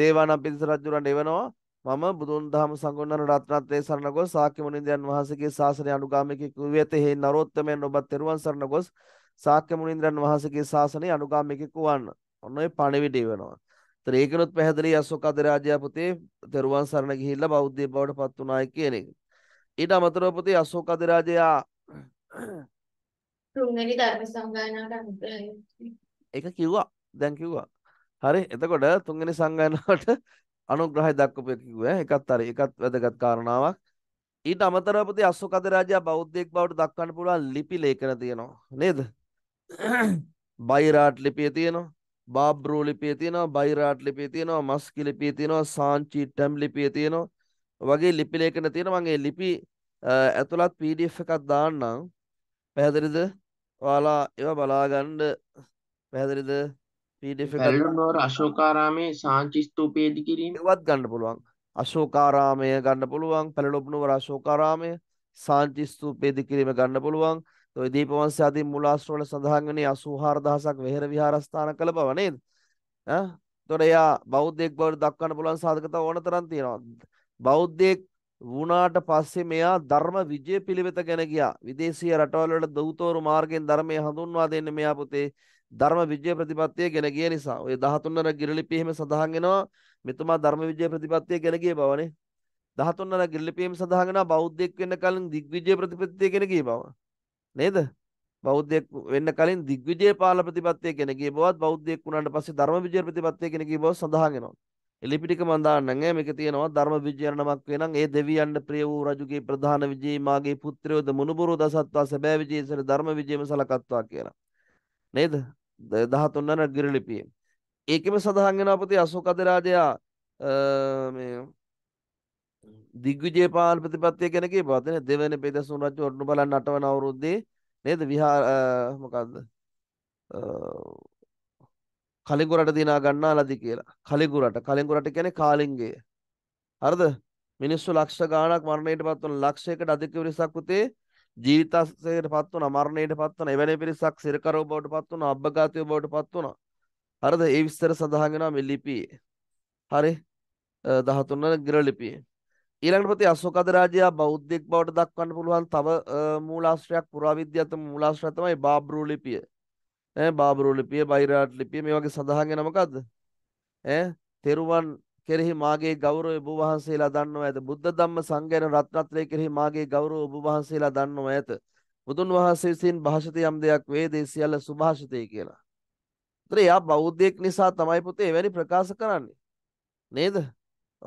දේවානම් පිරිස රජුරන්ට එවනවා මම බුදුන් දහම සංගොන්නන රත්නත්‍රයේ සරණ ගොස් සාක්‍ය මුනින්ද්‍රයන් වහන්සේගේ ශාසනය අනුගාමිකෙකු වෙත හේයින් නරෝත්තමයන් ඔබත් තෙරුවන් සරණ ගොස් සාක්‍ය මුනින්ද්‍රයන් වහන්සේගේ ශාසනය අනුගාමිකෙකු වන්න ඔන්න ඔය පණිවිඩය වෙනවා ඒකනුත් පැහැදිලි අශෝක අධිරාජයා පුතේ තෙරුවන් සරණ ගිහිල්ලා බෞද්ධය බවට පත් වුණායි කියන එක. ඊට අමතරව පුතේ අශෝක අධිරාජයා තුන්වෙනි ධර්ම සංගායනාවට ඒක කිව්වා. දැන් කිව්වා. හරි එතකොට තුන්වෙනි සංගායනාවට අනුග්‍රහය දක්වපු එක කිව්වා. එකත් හරි එකත් වැදගත් කාරණාවක්. ඊට අමතරව පුතේ අශෝකද රාජා බෞද්ධයෙක් බවට දක්වන්න පුළුවන් ලිපි ලේඛන තියෙනවා. නේද? බයිරාට් ලිපිය තියෙනවා. බාබ්‍රෝ ලිපිය තියෙනවා. බයිරාට් ලිපිය තියෙනවා. මස්කි ලිපිය තියෙනවා. සාංචි ටැම් ලිපිය තියෙනවා. වගේ ලිපි ලේඛන තියෙනවා. මගේ ලිපි ඇතුළත් PDF එකක් දාන්නම්. පැහැදිලිද? ඔයාලා ඒවා බලාගන්න පැහැදිලිද? PDF එක බැල්ලනෝර අශෝකාරාමේ සාංචි ස්තූපය ඉදි කිරීම ඒවත් ගන්න පුළුවන්. අශෝකාරාමය ගන්න පුළුවන්, පැලලොබ්නුවර අශෝකාරාමය, සාංචි ස්තූපය ඉදි කිරීම ගන්න පුළුවන්. ඔය දීපවංශය අතින් මුලාශ්‍රවල සඳහන් වෙන්නේ 84000ක් වෙහෙර විහාරස්ථාන කළ බව නේද? ඈ එතකොට එයා බෞද්ධයෙක් බවට දක්වන්න පුළුවන් සාධකතා ඕන තරම් තියෙනවා. බෞද්ධයෙක් වුණාට පස්සේ මෙයා ධර්ම විජය පිළිවෙත ගැන ගියා. විදේශීය රටවල් වල දූතෝරු මාර්ගයෙන් ධර්මය හඳුන්වා දෙන්නේ මෙයා පුතේ. ධර්ම විජය ප්‍රතිපත්තිය ගෙන ගිය නිසා ඔය 13 වෙනි ගිරලිපියෙම සඳහන් වෙනවා මෙතුමා ධර්ම විජය ප්‍රතිපත්තිය ගෙන ගිය බවනේ 13 වෙනි ගිරලිපියෙම සඳහන් වෙනවා බෞද්ධයෙක් වෙන්න කලින් දිග්විජය ප්‍රතිපත්තිය ගෙන ගිය බව නේද බෞද්ධයෙක් වෙන්න කලින් දිග්විජය පාල ප්‍රතිපත්තිය ගෙන ගිය බවත් බෞද්ධයෙක් වුණාට පස්සේ ධර්ම විජය ප්‍රතිපත්තිය ගෙන ගිය බව සඳහන් වෙනවා එලිපිටික මන් දාන්නම් ඈ මේක තියෙනවා ධර්ම විජය නමක් වෙනන් ඒ දෙවියන්ට ප්‍රිය වූ රජුගේ ප්‍රධාන විජේ මාගේ පුත්‍රයෝද මුනුබුරු දසත්වා සැබෑ විජේසර ධර්ම විජයම සලකත්වා කියලා නේද දහතුන් වන ගිරලිපිය ඒකෙම සඳහන් වෙනවා පුතේ අශෝක අධිරාජයා මේ දිග්විජය පාල ප්‍රතිපත්තිය ගැන කියපුවා නේද දෙවෙනි පෙදසුන් රජු ඔට්නු බලන්න අටවන අවුරුද්දේ නේද විහාර මොකද්ද කලිගුරට දිනා ගන්නාලදි කියලා කලිගුරට කලිගුරට කියන්නේ කාලිංගය හරිද මිනිස්සු ලක්ෂ ගාණක් මරණයට පත් වන ලක්ෂයකට අධික පිරිසක් උතේ ජීවිතස්සේකට පත් වුණා මරණයට පත් වුණා එවැනි පිරිසක් සිරකරව බවට පත් වුණා අබ්බගාතය බවට පත් වුණා හරිද ඒ විස්තර සඳහන් වෙනවා මේ ලිපියේ හරි 13 වන ග්‍ර ලිපියේ ඊළඟට ප්‍රති අශෝකද රාජයා බෞද්ධෙක් බවට දක්වන්න පුළුවන් තව මූලාශ්‍රයක් පුරාවිද්‍යාත්මක මූලාශ්‍රය තමයි බාබ්රු ලිපිය ඈ බාබ්රු ලිපිය බයිරාට් ලිපිය මේ වගේ සඳහන් වෙන මොකද්ද ඈ තෙරුවන් කෙරෙහි මාගේ ගෞරවය ඔබ වහන්සේලා දන්නවා ඇත. බුද්ධ ධම්ම සංඝයන රත්නත්‍රය කෙරෙහි මාගේ ගෞරවය ඔබ වහන්සේලා දන්නවා ඇත. බුදුන් වහන්සේ විසින් භාෂිත යම් දෙයක් වේදේ සියල්ල සුභාෂිතයි කියලා. ඒතර එයා බෞද්ධයෙක් නිසා තමයි පුතේ එවැනි ප්‍රකාශ කරන්නේ. නේද?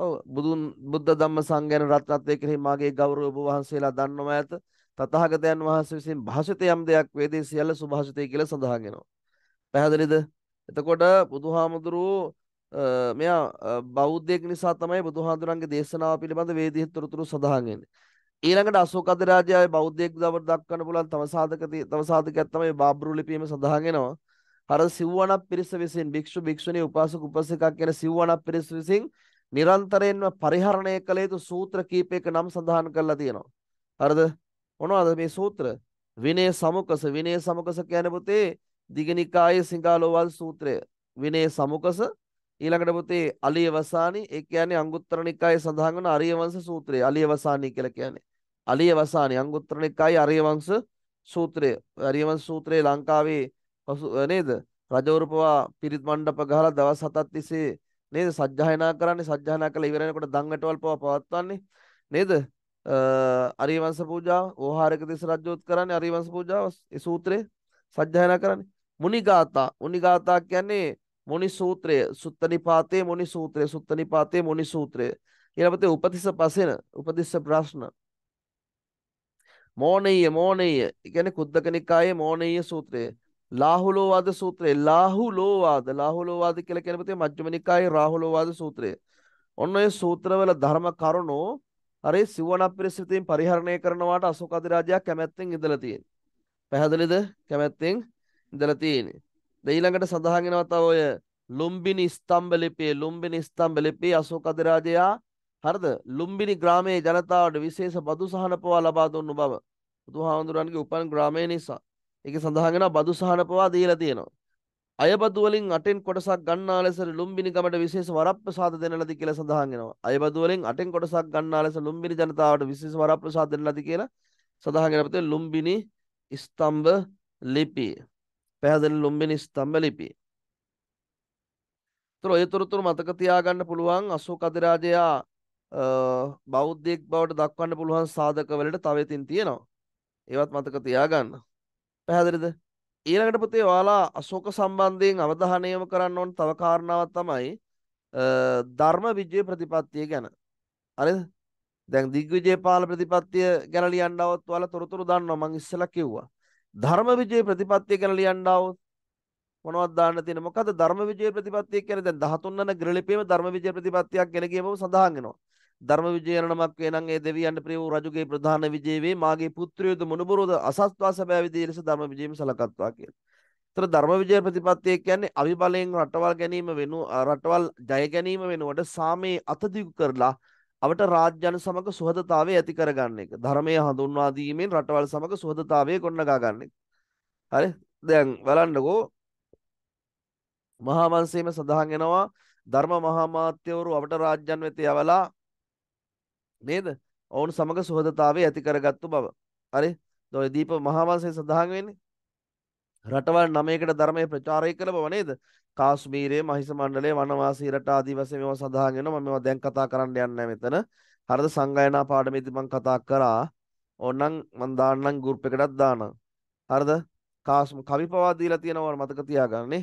ඔව් බුදුන් බුද්ධ ධම්ම සංඝයන රත්නත්‍රය කෙරෙහි මාගේ ගෞරවය ඔබ වහන්සේලා දන්නවා ඇත. තථාගතයන් වහන්සේ විසින් භාෂිත යම් දෙයක් වේදේ සියල්ල සුභාෂිතයි කියලා සඳහන් වෙනවා. පැහැදිලිද? එතකොට බුදුහාමුදුරුවෝ මෙයා බෞද්ධයෙක් නිසා තමයි බුදුහාඳුරන්ගේ දේශනාව පිළිබඳ වේදිහි තොරතුරු සඳහන් වෙන්නේ. ඊළඟට අශෝක අධිරාජයා බෞද්ධයෙක් දවට දක්වන්න පුළුවන් තව සාධක තව සාධකයක් තමයි බාබ්රු ලිපියෙම සඳහන් වෙනවා. අර සිව්වණක් පිරිස විසින් භික්ෂු භික්ෂුණී උපාසක උපසිකා කියන සිව්වණක් පිරිස විසින් නිරන්තරයෙන්ම පරිහරණය කළ යුතු සූත්‍ර කීපයක නම් සඳහන් කරලා තියෙනවා. හරිද? මොනවද මේ සූත්‍ර? විනය සමුකස විනය සමුකස කියන්නේ පුතේ දිගනිකායේ සිඟාලෝවල් සූත්‍රය. විනය සමුකස ඊළඟට පුතේ අලියවසානි ඒ කියන්නේ අංගුත්තර නිකායේ සඳහන් වන අරියවංශ සූත්‍රය අලියවසානි කියලා කියන්නේ අලියවසානි අංගුත්තර නිකායේ අරියවංශ සූත්‍රය අරියවංශ සූත්‍රයේ ලංකාවේ පසු නේද රජවරුපවා පිරිත් මණ්ඩප ගහලා දවස් 7ක් තිස්සේ නේද සජ්ජායනා කරන්නේ සජ්ජායනා කළා ඉවර වෙනකොට දන්වැටවල් පවා පවත්වන්නේ නේද අරියවංශ පූජාව ඕහාරක තිස්ස රජ්‍යොත් කරන්නේ අරියවංශ පූජාව ඒ සූත්‍රේ සජ්ජායනා කරන්නේ මුනිගාතා මුනිගාතා කියන්නේ මුනි සූත්‍රය සුත්තනිපාතේ මුනි සූත්‍රය සුත්තනිපාතේ මුනි සූත්‍රය ඊළඟට උපතිස්ස පසෙන උපතිස්ස ප්‍රශ්න මෝණීය මෝණීය කියන්නේ කුද්දකනිකායේ මෝණීය සූත්‍රය ලාහුලෝවාද සූත්‍රය ලාහුලෝවාද ලාහුලෝවාද කියලා කියන පොතේ මජ්ක්‍ධිමනිකායේ රාහුලෝවාද සූත්‍රය ඔන්න ඔය සූත්‍රවල ධර්ම කරුණෝ හරි සිවණක් පිරිසිතින් පරිහරණය කරනවාට අශෝක අධිරාජයා කැමැත්තෙන් ඉඳලා තියෙන්නේ. පැහැදිලිද? කැමැත්තෙන් ඉඳලා තියෙන්නේ. ඊළඟට සඳහන් වෙනවා තව ඔය ලුම්බිනි ස්තම්භ ලිපියේ ලුම්බිනි ස්තම්භ ලිපියේ අශෝක අධිරාජයා හරිද ලුම්බිනි ග්‍රාමයේ ජනතාවට විශේෂ බදුසහන පවා ලබා දුන්නු බව බුදුහාමුදුරන්ගේ උපන් ග්‍රාමය නිසා ඒකේ සඳහන් වෙනවා බදුසහන පවා දීලා තියෙනවා අයබදු වලින් අටෙන් කොටසක් ගන්නා ලෙස ලුම්බිනි ගමට විශේෂ වරප්‍රසාද දෙන ලදී කියලා සඳහන් වෙනවා අයබදු වලින් අටෙන් කොටසක් ගන්නා ලෙස ලුම්බිනි ජනතාවට විශේෂ වරප්‍රසාද දෙන ලදී කියලා සඳහන් වෙනවා ලුම්බිනි ස්තම්භ ලිපියේ පැහැදිලි ලුම්බිනි ස්තම්භ ලිපිය. ඒතර ඔය තොරතුරු මතක තියාගන්න පුළුවන් අශෝක අධිරාජයා බෞද්ධයෙක් බවට දක්වන්න පුළුවන් සාධක වලට තව ඉතින් තියෙනවා. ඒවත් මතක තියාගන්න. පැහැදිලිද? ඊළඟට පුතේ ඔයාලා අශෝක සම්බන්ධයෙන් අවධානය යොමු කරන්න ඕන තව කාරණාවක් තමයි ධර්ම විජය ප්‍රතිපත්තිය ගැන. හරිද? දැන් දිග්විජයපාල ප්‍රතිපත්තිය ගැන ලියන්නවත් ඔයාලා තොරතුරු දන්නවා මම ඉස්සෙල්ලා කිව්වා. ධර්මවිජය ප්‍රතිපත්තිය ගැන ලියන්න આવොත් මොනවද දාන්න තියෙන්නේ මොකද ධර්මවිජය ප්‍රතිපත්තිය කියන්නේ දැන් 13 වෙනි ග්‍රලපේම ධර්මවිජය ප්‍රතිපත්තියක් ගැන කියවම සඳහන් වෙනවා ධර්මවිජය යන නමක් වෙනන් ඒ දෙවියන්ට ප්‍රිය වූ රජුගේ ප්‍රධාන විජය වේ මාගේ පුත්‍රයෝද මොනුබරෝද අසස්වා සැබෑ විදිය ලෙස ධර්මවිජයම සලකත්වා කියලා. ඒතර ධර්මවිජය ප්‍රතිපත්තිය කියන්නේ අවිබලයෙන් රටවල් ගැනීම වෙනු රටවල් ජය ගැනීම වෙනුවට සාමයේ අතදිගු කරලා අවට රාජ්‍යන සමග සුහදතාවය ඇති කරගන්න එක ධර්මය හඳුන්වා දීමෙන් රටවල් සමග සුහදතාවය කොන්නගා ගන්න එක හරි දැන් බලන්නකෝ මහාවංශයේම සඳහන් වෙනවා ධර්ම මහාමාත්‍යවරු අවට රාජ්‍යන් වෙත යවලා නේද ඔවුන් සමග සුහදතාවය ඇති කරගත්තු බව හරි දොයි දීප මහාවංශයේ සඳහන් වෙන්නේ රටවල් නමයකට ධර්මය ප්‍රචාරය කළ බව නේද? කාශ්මීරයේ මහිස මණ්ඩලයේ වනවාසී රට ආදී වශයෙන් මේවා සඳහන් වෙනවා. මම මේවා දැන් කතා කරන්න යන්නේ මෙතන. හරිද සංගායනා පාඩමේදී මම කතා කරා. ඕනනම් මම දාන්නම් ගෲප් එකටත් දානවා. හරිද? කාශ්ම කවි පවා දීලා තියෙනවා මතක තියාගන්නේ.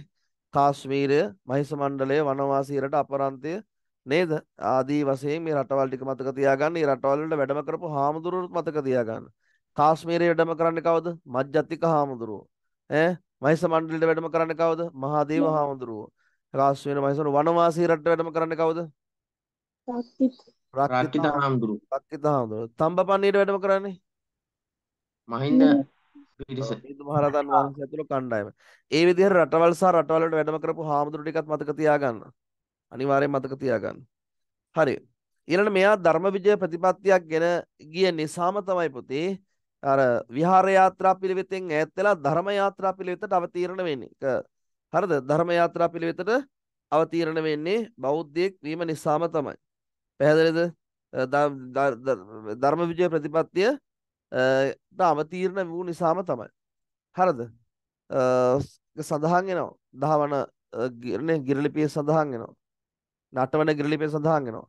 කාශ්මීරය මහිස මණ්ඩලයේ වනවාසී රට අපරාන්තය නේද? ආදී වශයෙන් මේ රටවල් ටික මතක තියාගන්න. මේ රටවල් වල වැඩම කරපු හාමුදුරුවෝත් මතක තියාගන්න. කාශ්මීරයේ වැඩම කරන්නේ කවුද? මජ්ජත්තික හාමුදුරුවෝ. ඈ මහිස මණ්ඩලයට වැඩම කරන්න කවුද? මහදේව හාමුදුරුවෝ. රාස් වෙන මහිසන වනවාසී රට වැඩම කරන්න කවුද? රක්කිත රක්කිත හාමුදුරුවෝ. රක්කිත හාමුදුරුවෝ. තඹපන්නියට වැඩම කරන්නේ මහින්ද පිරිස. මහින්ද මහරහතන් වහන්සේ ඇතුළු කණ්ඩායම. ඒ විදිහට රටවල් සහ රටවල් වලට වැඩම කරපු හාමුදුරුවෝ ටිකත් මතක තියාගන්න. අනිවාර්යෙන් මතක තියාගන්න. හරි. ඊළඟ මෙයා ධර්මවිජය ප්‍රතිපත්තියක් ගෙන ගිය නිසාම තමයි පුතේ අර විහාර යාත්‍රා පිළිවෙතෙන් ඈත් වෙලා ධර්ම යාත්‍රා පිළිවෙතට අවතීර්ණ වෙන්නේ. හරිද? ධර්ම යාත්‍රා පිළිවෙතට අවතීර්ණ වෙන්නේ බෞද්ධයෙක් වීම නිසාම තමයි. පැහැදිලිද? ධර්ම විජය ප්‍රතිපත්තිය ද අවතීර්ණ වූ නිසාම තමයි. හරිද? සඳහන් වෙනවා. දහවන ගිරණේ ගිරලිපියේ සඳහන් වෙනවා. නටවන ගිරලිපියේ සඳහන් වෙනවා.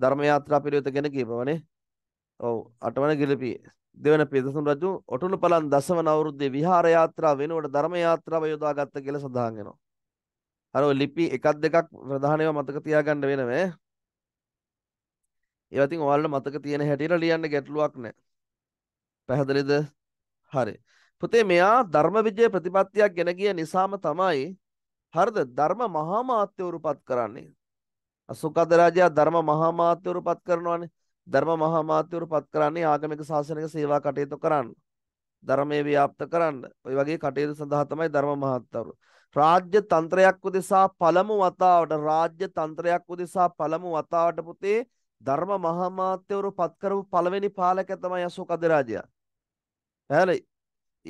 ධර්ම යාත්‍රා පිළිවෙත ගැන කියපවනේ. ඔව් අටවන ගිරලිපියේ දෙවන පියදසුන් රජු ඔටුනුපලන් දසවන අවුරුද්දේ විහාර යාත්‍රා වෙනුවට ධර්ම යාත්‍රාව යොදාගත්ත කියලා සඳහන් වෙනවා. අර ඔය ලිපි එකක් දෙකක් ප්‍රධාන ඒවා මතක තියාගන්න වෙනවේ. ඒවා ඉතින් ඔයාලට මතක තියෙන හැටියට ලියන්න ගැටලුවක් නැහැ. පැහැදිලිද? හරි. පුතේ මෙයා ධර්ම විජය ප්‍රතිපත්තියක් ගෙන ගිය නිසාම තමයි හරිද ධර්ම මහා මාත්‍යවරු පත් කරන්නේ. අසුකද රාජයා ධර්ම මහා මාත්‍යවරු පත් කරනවානේ. ධර්ම මහා මාත්‍යවරු පත් කරන්නේ ආගමික ශාසනික සේවා කටයුතු කරන්න. ධර්මයේ ව්‍යාප්ත කරන්න. ওই වගේ කටයුතු සඳහා තමයි ධර්ම මහත්වරු. රාජ්‍ය තන්ත්‍රයක් උදෙසා පළමු වතාවට රාජ්‍ය තන්ත්‍රයක් උදෙසා පළමු වතාවට පුතේ ධර්ම මහා මාත්‍යවරු පත් කරපු පළවෙනි පාලකයා තමයි අශෝක අධිරාජයා. පැහැදිලි.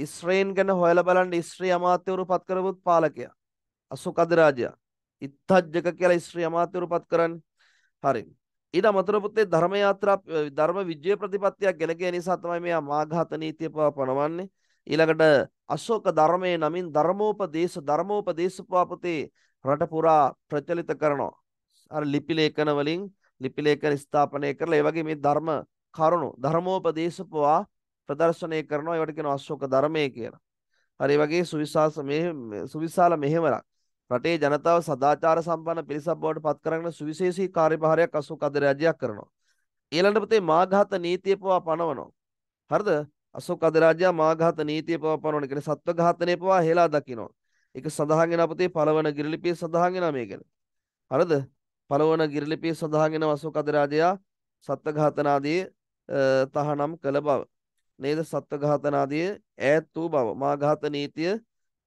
ඉස්රේන් ගැන හොයලා බලන්න ඉස්රේ අමාත්‍යවරු පත් කරපු පාලකයා අශෝක අධිරාජයා. ඉත්තජ්ජක කියලා ඉස්රේ අමාත්‍යවරු පත් කරන්නේ. හරි. ඊට අමතරව පුතේ ධර්ම යාත්‍රා ධර්ම විජය ප්‍රතිපත්තියක් ගෙන ගිය නිසා තමයි මෙයා මාඝාත නීතිය පව පනවන්නේ ඊළඟට අශෝක ධර්මයේ නමින් ධර්මෝපදේශ ධර්මෝපදේශ පුතේ රට පුරා ප්‍රචලිත කරනවා අර ලිපි ලේඛන වලින් ලිපි ලේඛන ස්ථාපනය කරලා ඒ වගේ මේ ධර්ම කරුණු ධර්මෝපදේශ පවා ප්‍රදර්ශනය කරනවා ඒවට කියනවා අශෝක ධර්මය කියලා හරි වගේ සුවිශාස මේ සුවිශාල මෙහෙවරක් රටේ ජනතාව සදාචාර සම්පන්න පිරිසක් බවට පත් කරගෙන සුවිශේෂී කාර්යභාරයක් අශෝක අධිරාජ්‍යයක් කරනවා. ඊළඟට පුතේ මාඝාත නීතිය පවා පනවනවා. හරිද? අශෝක අධිරාජ්‍යය මාඝාත නීතිය පවා පනවන කියන්නේ සත්ව ඝාතනය පවා හෙලා දකිනවා. ඒක සඳහන් වෙන පුතේ පළවන ගිරිලිපිය සඳහන් වෙනා මේ ගැන. හරිද? පළවන ගිරිලිපිය සඳහන් වෙන අශෝක අධිරාජ්‍යය සත්ව ඝාතන ආදී තහනම් කළ බව. නේද සත්ව ඝාතන ආදී ඈත් වූ බව මාඝාත නීතිය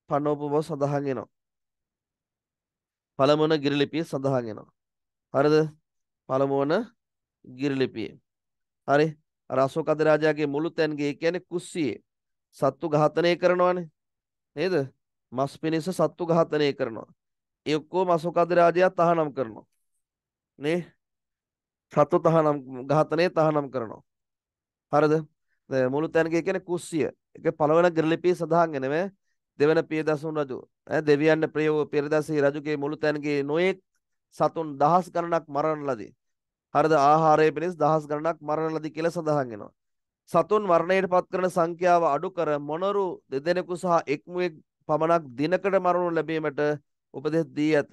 පනවපු බව සඳහන් වෙනවා. පළමුවන ගිරිලිපිය සඳහන් වෙනවා. හරිද? පළමුවන ගිරිලිපියේ. හරි. අර අශෝක අධිරාජයාගේ මුළු තැන්ගේ කියන්නේ කුස්සියේ සත්තු ඝාතනය කරනවානේ. නේද? මස් පිණිස සත්තු ඝාතනය කරනවා. ඒ ඔක්කොම අශෝක අධිරාජයා තහනම් කරනවා. නේ? සත්තු තහනම් ඝාතනය තහනම් කරනවා. හරිද? මුළු තැන්ගේ කියන්නේ කුස්සිය. ඒක පළවෙනි ගිරිලිපියේ සඳහන් වෙනවා. දෙවන පියදසුන් රජු ඈ දෙවියන් ප්‍රිය වූ පියදසී රජුගේ මුළු තැනගේ නොයෙක් සතුන් දහස් ගණනක් මරණ ලදී. හරිද ආහාරයේ පිණිස දහස් ගණනක් මරණ ලදී කියලා සඳහන් වෙනවා. සතුන් මරණයට පත් කරන සංඛ්‍යාව අඩු කර මොනරු දෙදෙනෙකු සහ එක්මුවෙක් පමණක් දිනකට මරණු ලැබීමට උපදෙස් දී ඇත.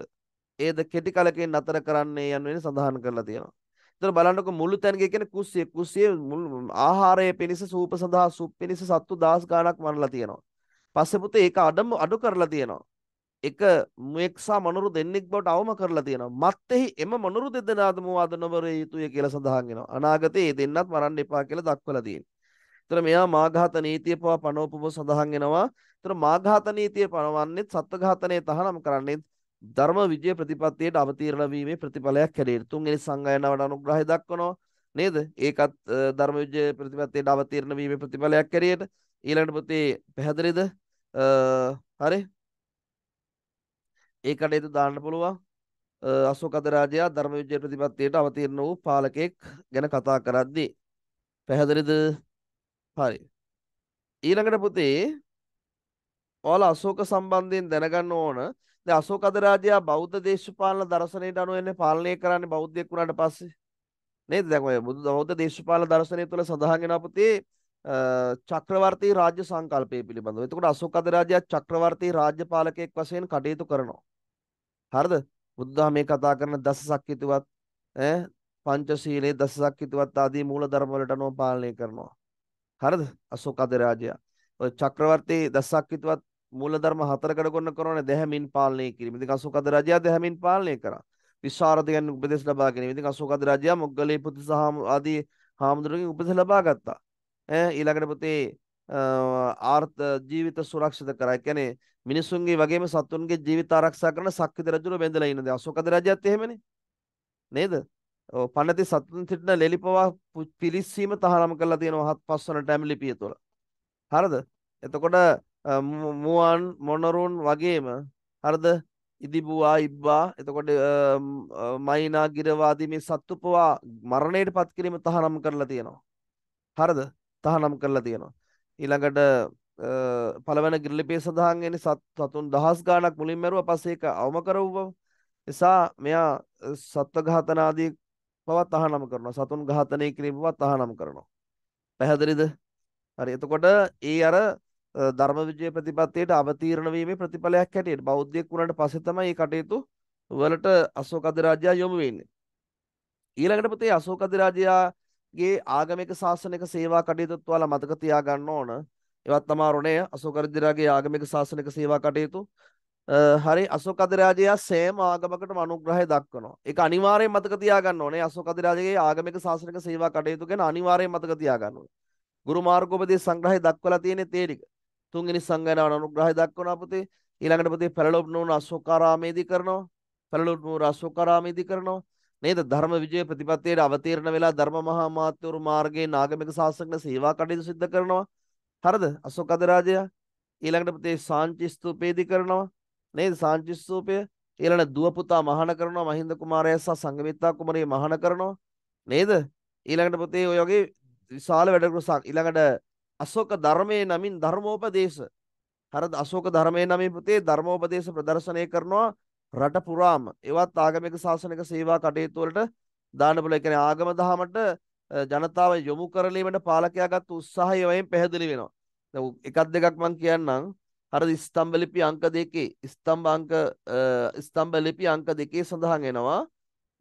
ඒද කෙටි කලකින් නතර කරන්නේ යනුවෙන් සඳහන් කරලා තියෙනවා. එතන බලන්නකො මුළු තැනගේ කියන්නේ කුස්සිය කුස්සිය ආහාරයේ පිණිස සූප සඳහා සුප් පිණිස සත්තු දහස් ගණනක් මරලා තියෙනවා. පස්සේ පුතේ ඒක අඩම අඩු කරලා තියෙනවා. එක මුෙක්සා මනුරු දෙන්නෙක් බවට අවම කරලා තියෙනවා. මත්තෙහි එම මනුරු දෙදෙනාද මෝවාද නොවරේ යුතුය කියලා සඳහන් වෙනවා. අනාගතයේ ඒ දෙන්නත් මරන්න එපා කියලා දක්වලා තියෙනවා. ඒතර මෙයා මාඝාත නීතිය පවා පනෝපම සඳහන් වෙනවා. ඒතර මාඝාත නීතිය පනවන්නේත් සත්ත්වඝාතනයේ තහනම් කරන්නේත් ධර්ම විජය ප්‍රතිපත්තියට අවතීර්ණ වීමේ ප්‍රතිඵලයක් හැටියට තුන්වෙනි සංගායනාවට අනුග්‍රහය දක්වනවා නේද? ඒකත් ධර්ම විජය ප්‍රතිපත්තියට අවතීර්ණ වීමේ ප්‍රතිඵලයක් හැටියට ඊළඟට පුතේ පැහැදිලිද? හරි ඒ කටයුතු දාන්න පුළුවන් අශෝක අධිරාජයා ධර්මවිජය ප්‍රතිපත්තියට අවතීර්ණ වූ පාලකෙක් ගැන කතා කරද්දී පැහැදිලිද හරි ඊළඟට පුතේ ඔයාලා අශෝක සම්බන්ධයෙන් දැනගන්න ඕන දැන් අශෝක අධිරාජයා බෞද්ධ දේශපාලන දර්ශනයට අනුව එන්නේ පාලනය කරන්නේ බෞද්ධයෙක් වුණාට පස්සේ නේද දැන් ඔය බුදු බෞද්ධ දේශපාලන දර්ශනය තුළ සඳහන් වෙන පුතේ චක්‍රවර්තී රාජ්‍ය සංකල්පය පිළිබඳව. එතකොට අශෝක අධිරාජයා චක්‍රවර්තී රාජ්‍යපාලකයෙක් වශයෙන් කටයුතු කරනවා. හරිද? බුදුදහම මේ කතා කරන දසසක්කිතවත් ඈ පංචශීලයේ දසසක්කිතවත් ආදී මූලධර්ම වලට අනුව පාලනය කරනවා. හරිද? අශෝක අධිරාජයා. ඔය චක්‍රවර්තී දසසක්කිතවත් මූලධර්ම හතරකට ගොන්න කරනනේ දැහැමින් පාලනය කිරීම. ඉතින් අශෝක අධිරාජයා දැහැමින් පාලනය කරා. විශාරදයන් උපදෙස් ලබා ගැනීම. ඉතින් අශෝක අධිරාජයා මොග්ගලී පුත් සහ ආදී හාමුදුරුවන්ගෙන් උපදෙස් ලබා ගත්තා. ඊළඟට පුතේ ආර්ථ ජීවිත සුරක්ෂිත කරා. ඒ කියන්නේ මිනිසුන්ගේ වගේම සතුන්ගේ ජීවිත ආරක්ෂා කරන සක්විති රජුර බැඳලා ඉන්නද? අශෝක රජයත් එහෙමනේ. නේද? ඔව් පණති සතුන් සිටින ලෙලිපවා පිලිස්සීම තහනම් කරලා තියෙනවා හත් පස් වන ටැම් ලිපිය තුළ. හරිද? එතකොට මුවන් මොනරුන් වගේම හරිද? ඉදිබුවා ඉබ්බා එතකොට මයිනා ගිරවාදී මේ සත්තු පවා මරණයට පත් කිරීම තහනම් කරලා තියෙනවා. හරිද? තහනම් කරලා තියෙනවා. ඊළඟට පළවන ගිරලිපේ සඳහන් වෙන සතුන් දහස් ගාණක් මුලින් මැරුවා පස්සේ ඒක අවම කරවුවා. එසා මෙයා සත්ව ඝාතන ආදී පවා තහනම් කරනවා. සතුන් ඝාතනය කිරීම පවා තහනම් කරනවා. පැහැදිලිද? හරි. එතකොට ඒ අර ධර්මවිජය ප්‍රතිපත්තියට අවතීර්ණ වීමේ ප්‍රතිඵලයක් හැටියට බෞද්ධයෙක් වුණාට පස්සේ තමයි මේ කටයුතු වලට අශෝක අධිරාජයා යොමු වෙන්නේ. ඊළඟට පුතේ අශෝක අධිරාජයා ගේ ආගමික ශාසනික සේවා කටයුතුත් ඔයාලා මතක තියාගන්න ඕන. ඒවත් තමයි රුණය අශෝක රජුගේ ආගමික ශාසනික සේවා කටයුතු. හරි අශෝක රජයා සෑම ආගමකටම අනුග්‍රහය දක්වනවා. ඒක අනිවාර්යෙන් මතක තියාගන්න ඕනේ. අශෝක රජුගේ ආගමික ශාසනික සේවා කටයුතු ගැන අනිවාර්යෙන් මතක තියාගන්න ඕනේ. ගුරු මාර්ගෝපදේශ සංග්‍රහය දක්වලා තියෙන තේරික. තුන්වෙනි සංගයනාව අනුග්‍රහය දක්වනවා පුතේ. ඊළඟට පුතේ පැලලොබ් නෝන අශෝකාරාමේදී කරනවා. පැලලොබ් නෝන අශෝකාරාමේදී කරනවා. නේද ධර්ම විජය ප්‍රතිපත්තියට අවතීර්ණ වෙලා ධර්ම මහා මාත්‍යවරු මාර්ගයේ නාගමික ශාසකන සේවා කටයුතු සිද්ධ කරනවා හරිද අශෝක අධරාජයා ඊළඟට පුතේ සාංචි ස්තූපේදී කරනවා නේද සාංචි ස්තූපය ඊළඟ දුව පුතා මහාන කරනවා මහින්ද කුමාරයා සහ සංගමිත්තා කුමරිය මහාන කරනවා නේද ඊළඟට පුතේ ඔය වගේ විශාල වැඩ කොටසක් ඊළඟට අශෝක ධර්මයේ නමින් ධර්මෝපදේශ හරිද අශෝක ධර්මයේ නමින් පුතේ ධර්මෝපදේශ ප්‍රදර්ශනය කරනවා රට පුරාම ඒවත් ආගමික ශාසනික සේවා කටයුතු වලට දාන්න පුළුවන්. ඒ කියන්නේ ආගම දහමට ජනතාව යොමු කරලීමට පාලකයා ගත් උත්සාහය වයින් පැහැදිලි වෙනවා. දැන් එකක් දෙකක් මම කියන්නම්. අර ස්තම්භ ලිපි අංක දෙකේ ස්තම්භ අංක ස්තම්භ ලිපි අංක දෙකේ සඳහන් වෙනවා.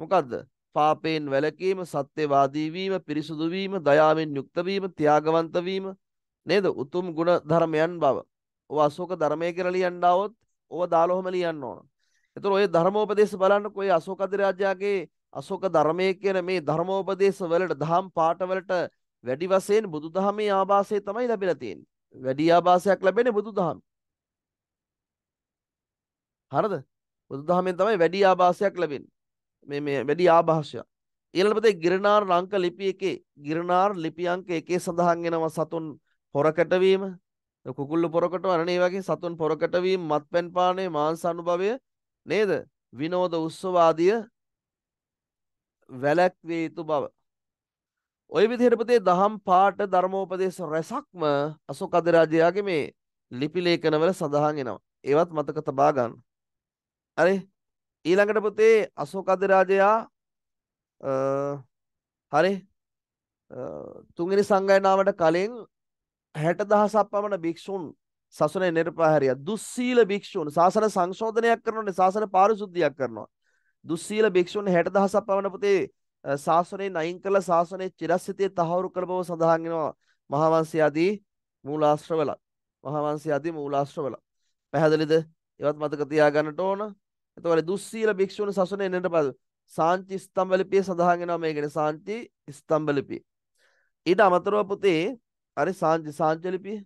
මොකද්ද? පාපයෙන් වැළකීම, සත්‍යවාදී වීම, පිරිසුදු වීම, දයාවෙන් යුක්ත වීම, ත්‍යාගවන්ත වීම නේද? උතුම් ගුණ ධර්මයන් බව. ඔය අශෝක ධර්මය කියලා ලියන්න આવොත් ඔව දාලා ඔහම ලියන්න ඕන. එතකොට ඔය ධර්මෝපදේශ බලන්නකො ඔය අශෝක අධිරාජයාගේ අශෝක ධර්මයේ කියන මේ ධර්මෝපදේශ වලට දහම් පාඨ වලට වැඩි වශයෙන් බුදුදහමේ ආభాසය තමයි ලැබිලා තියෙන්නේ. වැඩි ආభాසයක් ලැබෙන්නේ බුදුදහම. හරිද? බුදුදහමෙන් තමයි වැඩි ආభాසයක් ලැබෙන්නේ. මේ මේ වැඩි ආభాසයක්. ඊළඟට පොතේ ගිරනාර ලංක ලිපි එකේ ගිරනාර ලිපි අංක එකේ සඳහන් වෙනවා සතුන් පොරකට වීම කුකුල්ලු පොරකටවන ඒ වගේ සතුන් පොරකට වීම මත්පැන් පානය මාංශ අනුභවය නේද? විනෝද උත්සව ආදිය වැළැක්විය යුතු බව. ওই විදිහට පුතේ දහම් පාට ධර්මෝපදේශ රැසක්ම අශෝක අධිරාජයාගේ මේ ලිපි ලේඛනවල සඳහන් වෙනවා. ඒවත් මතක තබා ගන්න. හරි. ඊළඟට පුතේ අශෝක අධිරාජයා හරි තුන්වෙනි සංගයනාවට කලින් 60000ක් පමණ භික්ෂුන් සසුනේ නිර්පහාරිය දුස්සීල භික්ෂූන් සාසන සංශෝධනයක් කරනවානේ සාසන පාරිශුද්ධියක් කරනවා දුස්සීල භික්ෂූන් 60000ක් පවන පුතේ සාසනේ නයින් කළ සාසනේ චිරස්ථිතිය තහවුරු කළ බව සඳහන් වෙනවා මහාවංශය ආදී මූලාශ්‍රවල මහාවංශය ආදී මූලාශ්‍රවල පැහැදිලිද ඒවත් මතක තියාගන්නට ඕන එතකොට දුස්සීල භික්ෂූන් සසනේ නිර්පහාර සාංචි ස්තම්භ ලිපිය සඳහන් වෙනවා මේකනේ සාංචි ස්තම්භ ලිපිය ඊට අමතරව පුතේ අර සාංචි සාංචි ලිපිය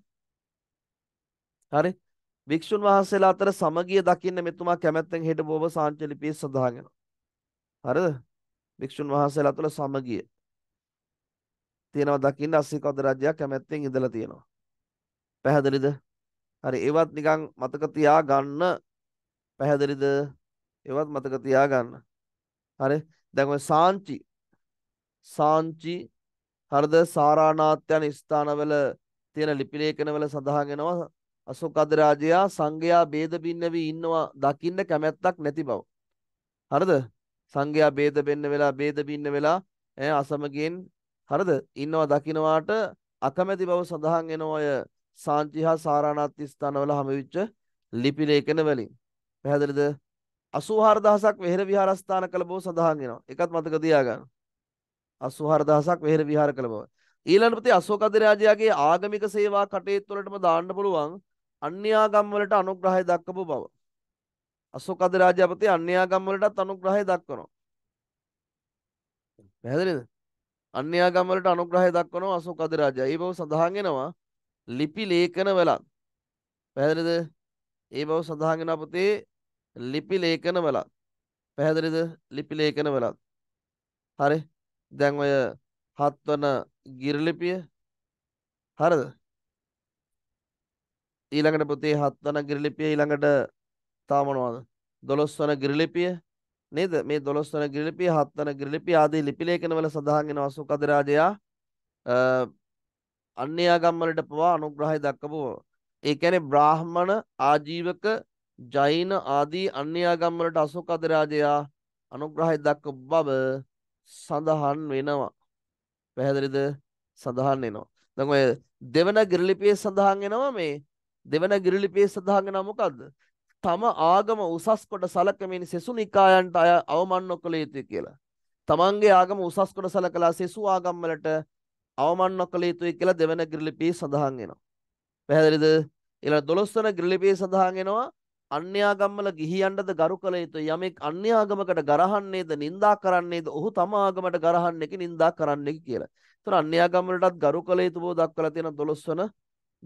හරි වික්ෂුන් වහන්සේලා අතර සමගිය දකින්න මෙතුමා කැමැත්තෙන් හිටපු ඔබ සාංච ලිපියේ සඳහන් වෙනවා හරිද වික්ෂුන් වහන්සේලා අතර සමගිය තියෙනවා දකින්න අස්සිකවද රජයා කැමැත්තෙන් ඉඳලා තියෙනවා පැහැදිලිද හරි ඒවත් නිකන් මතක තියා ගන්න පැහැදිලිද ඒවත් මතක තියාගන්න. හරි. දැන් ඔය සාංචි සාංචි හරිද සාරානාත් යන ස්ථානවල තියෙන ලිපි ලේඛනවල සඳහන් වෙනවා අශෝකද රාජයා සංඝයා ભેද බින්න වී ඉන්නවා දකින්න කැමැත්තක් නැති බව. හරිද? සංඝයා ભેද වෙන්න වෙලා ભેද බින්න වෙලා ඈ අසමගින් හරිද? ඉන්නවා දකින්නවාට අකමැති බව සඳහන් වෙනවා අය සාංචිහා සාරාණත් ස්ථානවල හැමවිච්ච ලිපි ලේඛන වලින්. පැහැදිලිද? 84000ක් වෙහෙර විහාරස්ථාන කළ බව සඳහන් වෙනවා. එකත් මතක තියාගන්න. 84000ක් වෙහෙර විහාර කළ බව. ඊළඟට ප්‍රති අශෝක අධිරාජයාගේ ආගමික සේවා කටයුතු වලටම දාන්න පුළුවන් අන්‍යාගම් වලට අනුග්‍රහය දක්වපු බව. අශෝක අධිරාජ්‍යපති අන්‍යාගම් වලටත් අනුග්‍රහය දක්වනවා. පැහැදිලිද? අන්‍යාගම් වලට අනුග්‍රහය දක්වනවා අශෝක අධිරාජ්‍යය. ඒ බව සඳහන් වෙනවා ලිපි ලේඛන වලත්. පැහැදිලිද? ඒ බව සඳහන් වෙනවා පුතේ ලිපි ලේඛන වලත්. පැහැදිලිද? ලිපි ලේඛන වලත්. හරි. දැන් ඔය හත්වන ගිරලිපිය හරිද? ඊළඟට පුතේ හත් වන ගිරිලිපිය ඊළඟට තව මොනවද 12 වන ගිරිලිපිය නේද මේ 12 වන ගිරිලිපිය හත් වන ගිරිලිපිය ආදී ලිපි ලේඛනවල සඳහන් වෙන අශෝකද රාජයා අන්‍යාගම් වලට පවා අනුග්‍රහය දක්වපු ඒ කියන්නේ බ්‍රාහ්මණ ආජීවක ජෛන ආදී අන්‍යාගම් වලට අශෝකද රාජයා අනුග්‍රහය දක්වපු බව සඳහන් වෙනවා පැහැදිලිද සඳහන් වෙනවා දැන් ඔය දෙවන ගිරිලිපියේ සඳහන් වෙනවා මේ දෙවන ගිරිලිපියේ සඳහන් වෙනා මොකද්ද? තම ආගම උසස් කොට සලකමින් සෙසු නිකායන්ට අය අවමන් නොකළ යුතුයි කියලා. තමන්ගේ ආගම උසස් කොට සලකලා සෙසු ආගම් වලට අවමන් නොකළ යුතුයි කියලා දෙවන ගිරිලිපියේ සඳහන් වෙනවා. පැහැදිලිද? ඊළඟ 12 වන ගිරිලිපියේ සඳහන් වෙනවා අන්‍යාගම්වල ගිහියන්ටද ගරු කළ යුතුයි යමෙක් අන්‍යාගමකට ගරහන්නේද නින්දා කරන්නේද ඔහු තම ආගමට ගරහන්නේක නින්දා කරන්නේක කියලා. ඒතර අන්‍යාගම්වලටත් ගරු කළ යුතු බව දක්වලා තියෙන 12 වන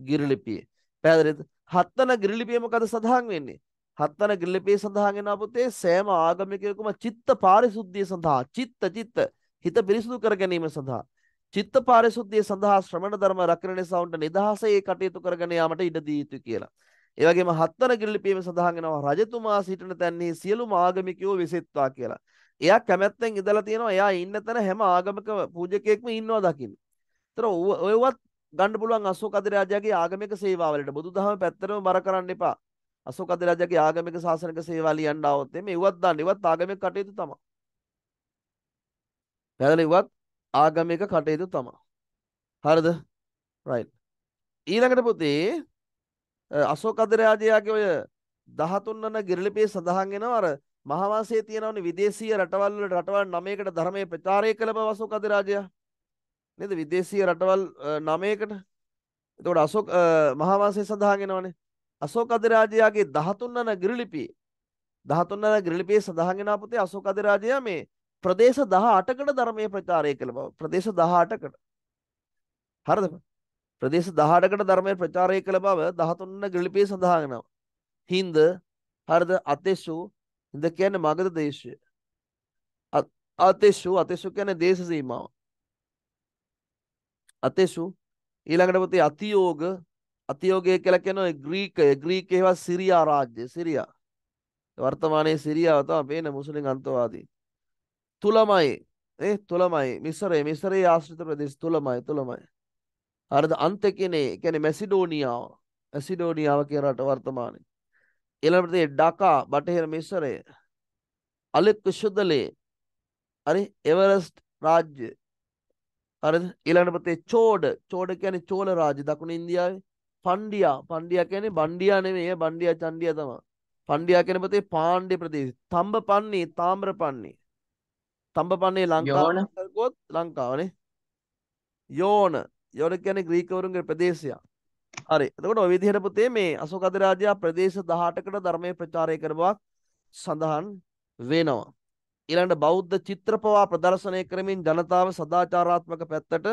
ගිරිලිපියේ. පැහැදිලිද? හත්වන ගිරිලිපිය මොකද සඳහන් වෙන්නේ? හත්වන ගිරිලිපියේ සඳහන් වෙනා පුතේ සෑම ආගමිකයෙකුම චිත්ත පාරිශුද්ධිය සඳහා චිත්ත චිත්ත හිත පිරිසුදු කර ගැනීම සඳහා චිත්ත පාරිශුද්ධිය සඳහා ශ්‍රමණ ධර්ම රකින්න නිසා උන්ට නිදහසේ කටයුතු කරගෙන යාමට ඉඩ දී යුතුයි කියලා. ඒ වගේම හත්වන ගිරිලිපියේ සඳහන් වෙනවා රජතුමා සිටින තැන්නේ සියලුම ආගමිකයෝ විසෙත්වා කියලා. එයා කැමැත්තෙන් ඉඳලා තියෙනවා එයා ඉන්න තැන හැම ආගමක පූජකයෙක්ම ඉන්නවා දකින්න. ඒතර ඔයවත් ගන්න පුළුවන් අශෝක අධිරාජයාගේ ආගමික සේවාවලට බුදුදහම පැත්තටම බර කරන්න එපා. අශෝක අධිරාජයාගේ ආගමික ශාසනික සේවා ලියන්න આવොත් එමේ ඉවත් දාන්න ඉවත් ආගමික කටයුතු තමයි. පැහැදිලි ඉවත් ආගමික කටයුතු තමයි. හරිද? right. ඊළඟට පුතේ අශෝක අධිරාජයාගේ ඔය 13 වන ගිරලිපියේ සඳහන් වෙනවා අර මහාවංශයේ තියෙනවනේ විදේශීය රටවල් වල රටවල් 9කට ධර්මයේ ප්‍රචාරය කළ බව අශෝක අධිරාජයා. නේද විදේශීය රටවල් 9කට එතකොට අශෝක මහාවංශය සඳහන් වෙනවනේ අශෝක අධිරාජයාගේ 13 වන ගිරිලිපියේ 13 වන ගිරිලිපියේ සඳහන් වෙනා පුතේ අශෝක අධිරාජයා මේ ප්‍රදේශ 18කට ධර්මයේ ප්‍රචාරය කළ බව ප්‍රදේශ 18කට හරිද ප්‍රදේශ 18කට ධර්මයේ ප්‍රචාරය කළ බව 13 වන ගිරිලිපියේ සඳහන් වෙනවා හින්ද හරිද අතෙසු හින්ද කියන්නේ මගධ දේශය අතෙසු අතෙසු කියන්නේ දේශ සීමාව අතේසු ඊළඟට පුතේ අතියෝග අතියෝගය කියලා කියනවා ග්‍රීක ග්‍රීක ඒවා සිරියා රාජ්‍ය සිරියා වර්තමානයේ සිරියාව තමයි පේන මුස්ලිම් අන්තවාදී තුලමයි ඒ තුලමයි මිස්රේ මිස්රේ ආශ්‍රිත ප්‍රදේශ තුලමයි තුලමයි හරිද අන්ත කියන්නේ කියන්නේ මැසිඩෝනියාව මැසිඩෝනියාව කියන රට වර්තමානයේ ඊළඟට ඩකා බටහිර මිස්රේ අලෙක් සුදලේ හරි එවරස්ට් රාජ්‍ය හරිද ඊළඟට පුතේ චෝඩ චෝඩ කියන්නේ චෝල රාජ්‍ය දකුණු ඉන්දියාවේ පණ්ඩියා පණ්ඩියා කියන්නේ බණ්ඩියා නෙමෙයි ඒ බණ්ඩියා චණ්ඩියා තමයි පණ්ඩියා කියන පුතේ පාණ්ඩ්‍ය ප්‍රදේශ තඹ පන්නේ තාම්‍ර පන්නේ තඹ පන්නේ ලංකාව ගොත් ලංකාවනේ යෝන යෝන කියන්නේ ග්‍රීක වරුන්ගේ ප්‍රදේශයක් හරි එතකොට ඔය විදිහට පුතේ මේ අශෝක අධිරාජයා ප්‍රදේශ 18කට ධර්මයේ ප්‍රචාරය කරවක් සඳහන් වෙනවා ඊළඟට බෞද්ධ චිත්‍රපවා ප්‍රදර්ශනය කරමින් ජනතාව සදාචාරාත්මක පැත්තට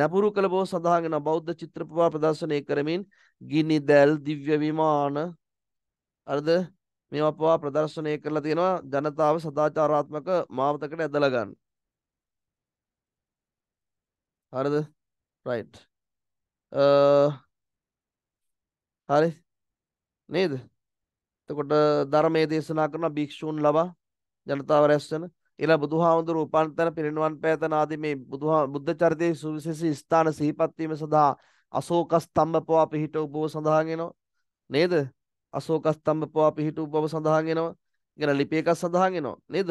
නැඹුරු කළ බව සඳහන් වෙනවා බෞද්ධ චිත්‍රපවා ප්‍රදර්ශනය කරමින් ගිනි දැල් දිව්‍ය විමාන අරද මේවා පවා ප්‍රදර්ශනය කරලා තියෙනවා ජනතාව සදාචාරාත්මක මාවතකට ඇදලා ගන්න. හරිද? right. හරි. නේද? එතකොට ධර්මයේ දේශනා කරන භික්ෂූන් ලබා ජනතාව රැස් වෙන ඊළඟ බුදුහාමුදුරු උපන් තැන පිරිනිවන් පෑතන ආදී මේ බුදුහා බුද්ධ චරිතයේ සුවිශේෂී ස්ථාන සිහිපත් වීම සඳහා අශෝක ස්තම්භ පවා පිහිටව බව සඳහන් වෙනවා නේද අශෝක ස්තම්භ පවා පිහිටව බව සඳහන් වෙනවා ඊගෙන ලිපි එකක් සඳහන් වෙනවා නේද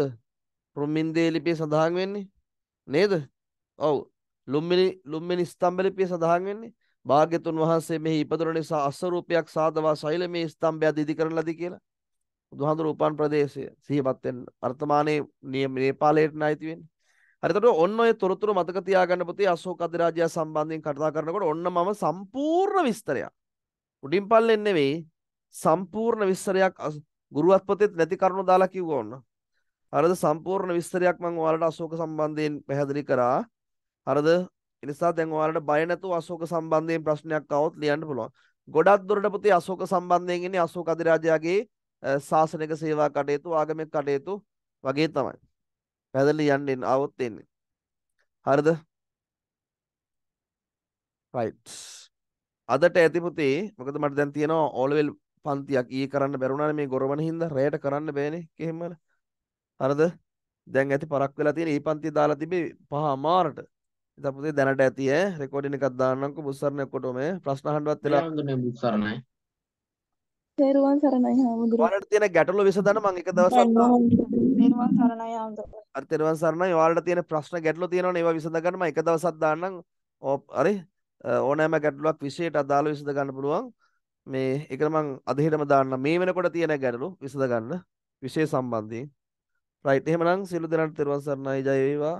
රුම්මින්දේ ලිපිය සඳහන් වෙන්නේ නේද ඔව් ලුම්මිනි ලුම්මිනි ස්තම්භ ලිපිය සඳහන් වෙන්නේ භාග්‍යතුන් වහන්සේ මෙහි ඉපදුන නිසා අස්වරූපයක් සාදවා ශෛලමේ ස්තම්භය දිදි කරන ලදී කියලා බුදුහාඳුර උපන් ප්‍රදේශය සිහිපත් වෙන්න වර්තමානයේ නියම නේපාලයට ණයිති වෙන්නේ හරිතට ඔන්න ඔය තොරතුරු මතක තියාගන්න පුතේ අශෝක අධිරාජයා සම්බන්ධයෙන් කතා කරනකොට ඔන්න මම සම්පූර්ණ විස්තරයක් උඩින් පල්ලෙන් නෙවෙයි සම්පූර්ණ විස්තරයක් ගුරුවත් පොතේ නැති කරුණු දාලා කිව්වා ඔන්න හරිද සම්පූර්ණ විස්තරයක් මම ඔයාලට අශෝක සම්බන්ධයෙන් පැහැදිලි කරා හරිද එනිසා දැන් ඔයාලට බය නැතුව අශෝක සම්බන්ධයෙන් ප්‍රශ්නයක් આવොත් ලියන්න පුළුවන් ගොඩක් දුරට පුතේ අශෝක සම්බන්ධයෙන් ඉන්නේ අශෝක අධිරාජයාගේ ශාසනික සේවා කටයුතු ආගමික කටයුතු වගේ තමයි. පැදලි යන්න આવොත් එන්නේ. හරිද? right. අදට ඇති පුතේ මොකද මට දැන් තියෙනවා ඕලෙවල් පන්තියක් ඊයේ කරන්න බැරුණානේ මේ ගොරවන හින්දා රැයට කරන්න බෑනේ කෙහෙම්මල. හරිද? දැන් ඇති පරක් වෙලා තියෙන ඊ පන්තිය දාලා තිබේ පහමාරට. ඉතින් පුතේ දැනට ඇති ඈ රෙකෝඩින් එකක් දාන්නම්කෝ බුස්සරණ එක්කොටම ප්‍රශ්න අහන්නවත් වෙලා. බුස්සරණයි. තේරුවන් සරණයි හාමුදුරුවෝ. ඔයාලට තියෙන ගැටලු විසඳන්න මම එක දවසක් තේරුවන් සරණයි හාමුදුරුවෝ. අර තේරුවන් සරණයි. ඔයාලට තියෙන ප්‍රශ්න ගැටලු තියෙනවනේ ඒවා විසඳ ගන්න මම එක දවසක් දාන්නම්. හරි. ඕනෑම ගැටලුවක් විශේෂයට අදාළව විසඳ ගන්න පුළුවන්. මේ ඒක මම අද හෙටම දාන්නම්. මේ වෙනකොට තියෙන ගැටලු විසඳ ගන්න විශේෂ සම්බන්ධයෙන්. රයිට්. එහෙමනම් සියලු දෙනාට තේරුවන් සරණයි. ජය වේවා.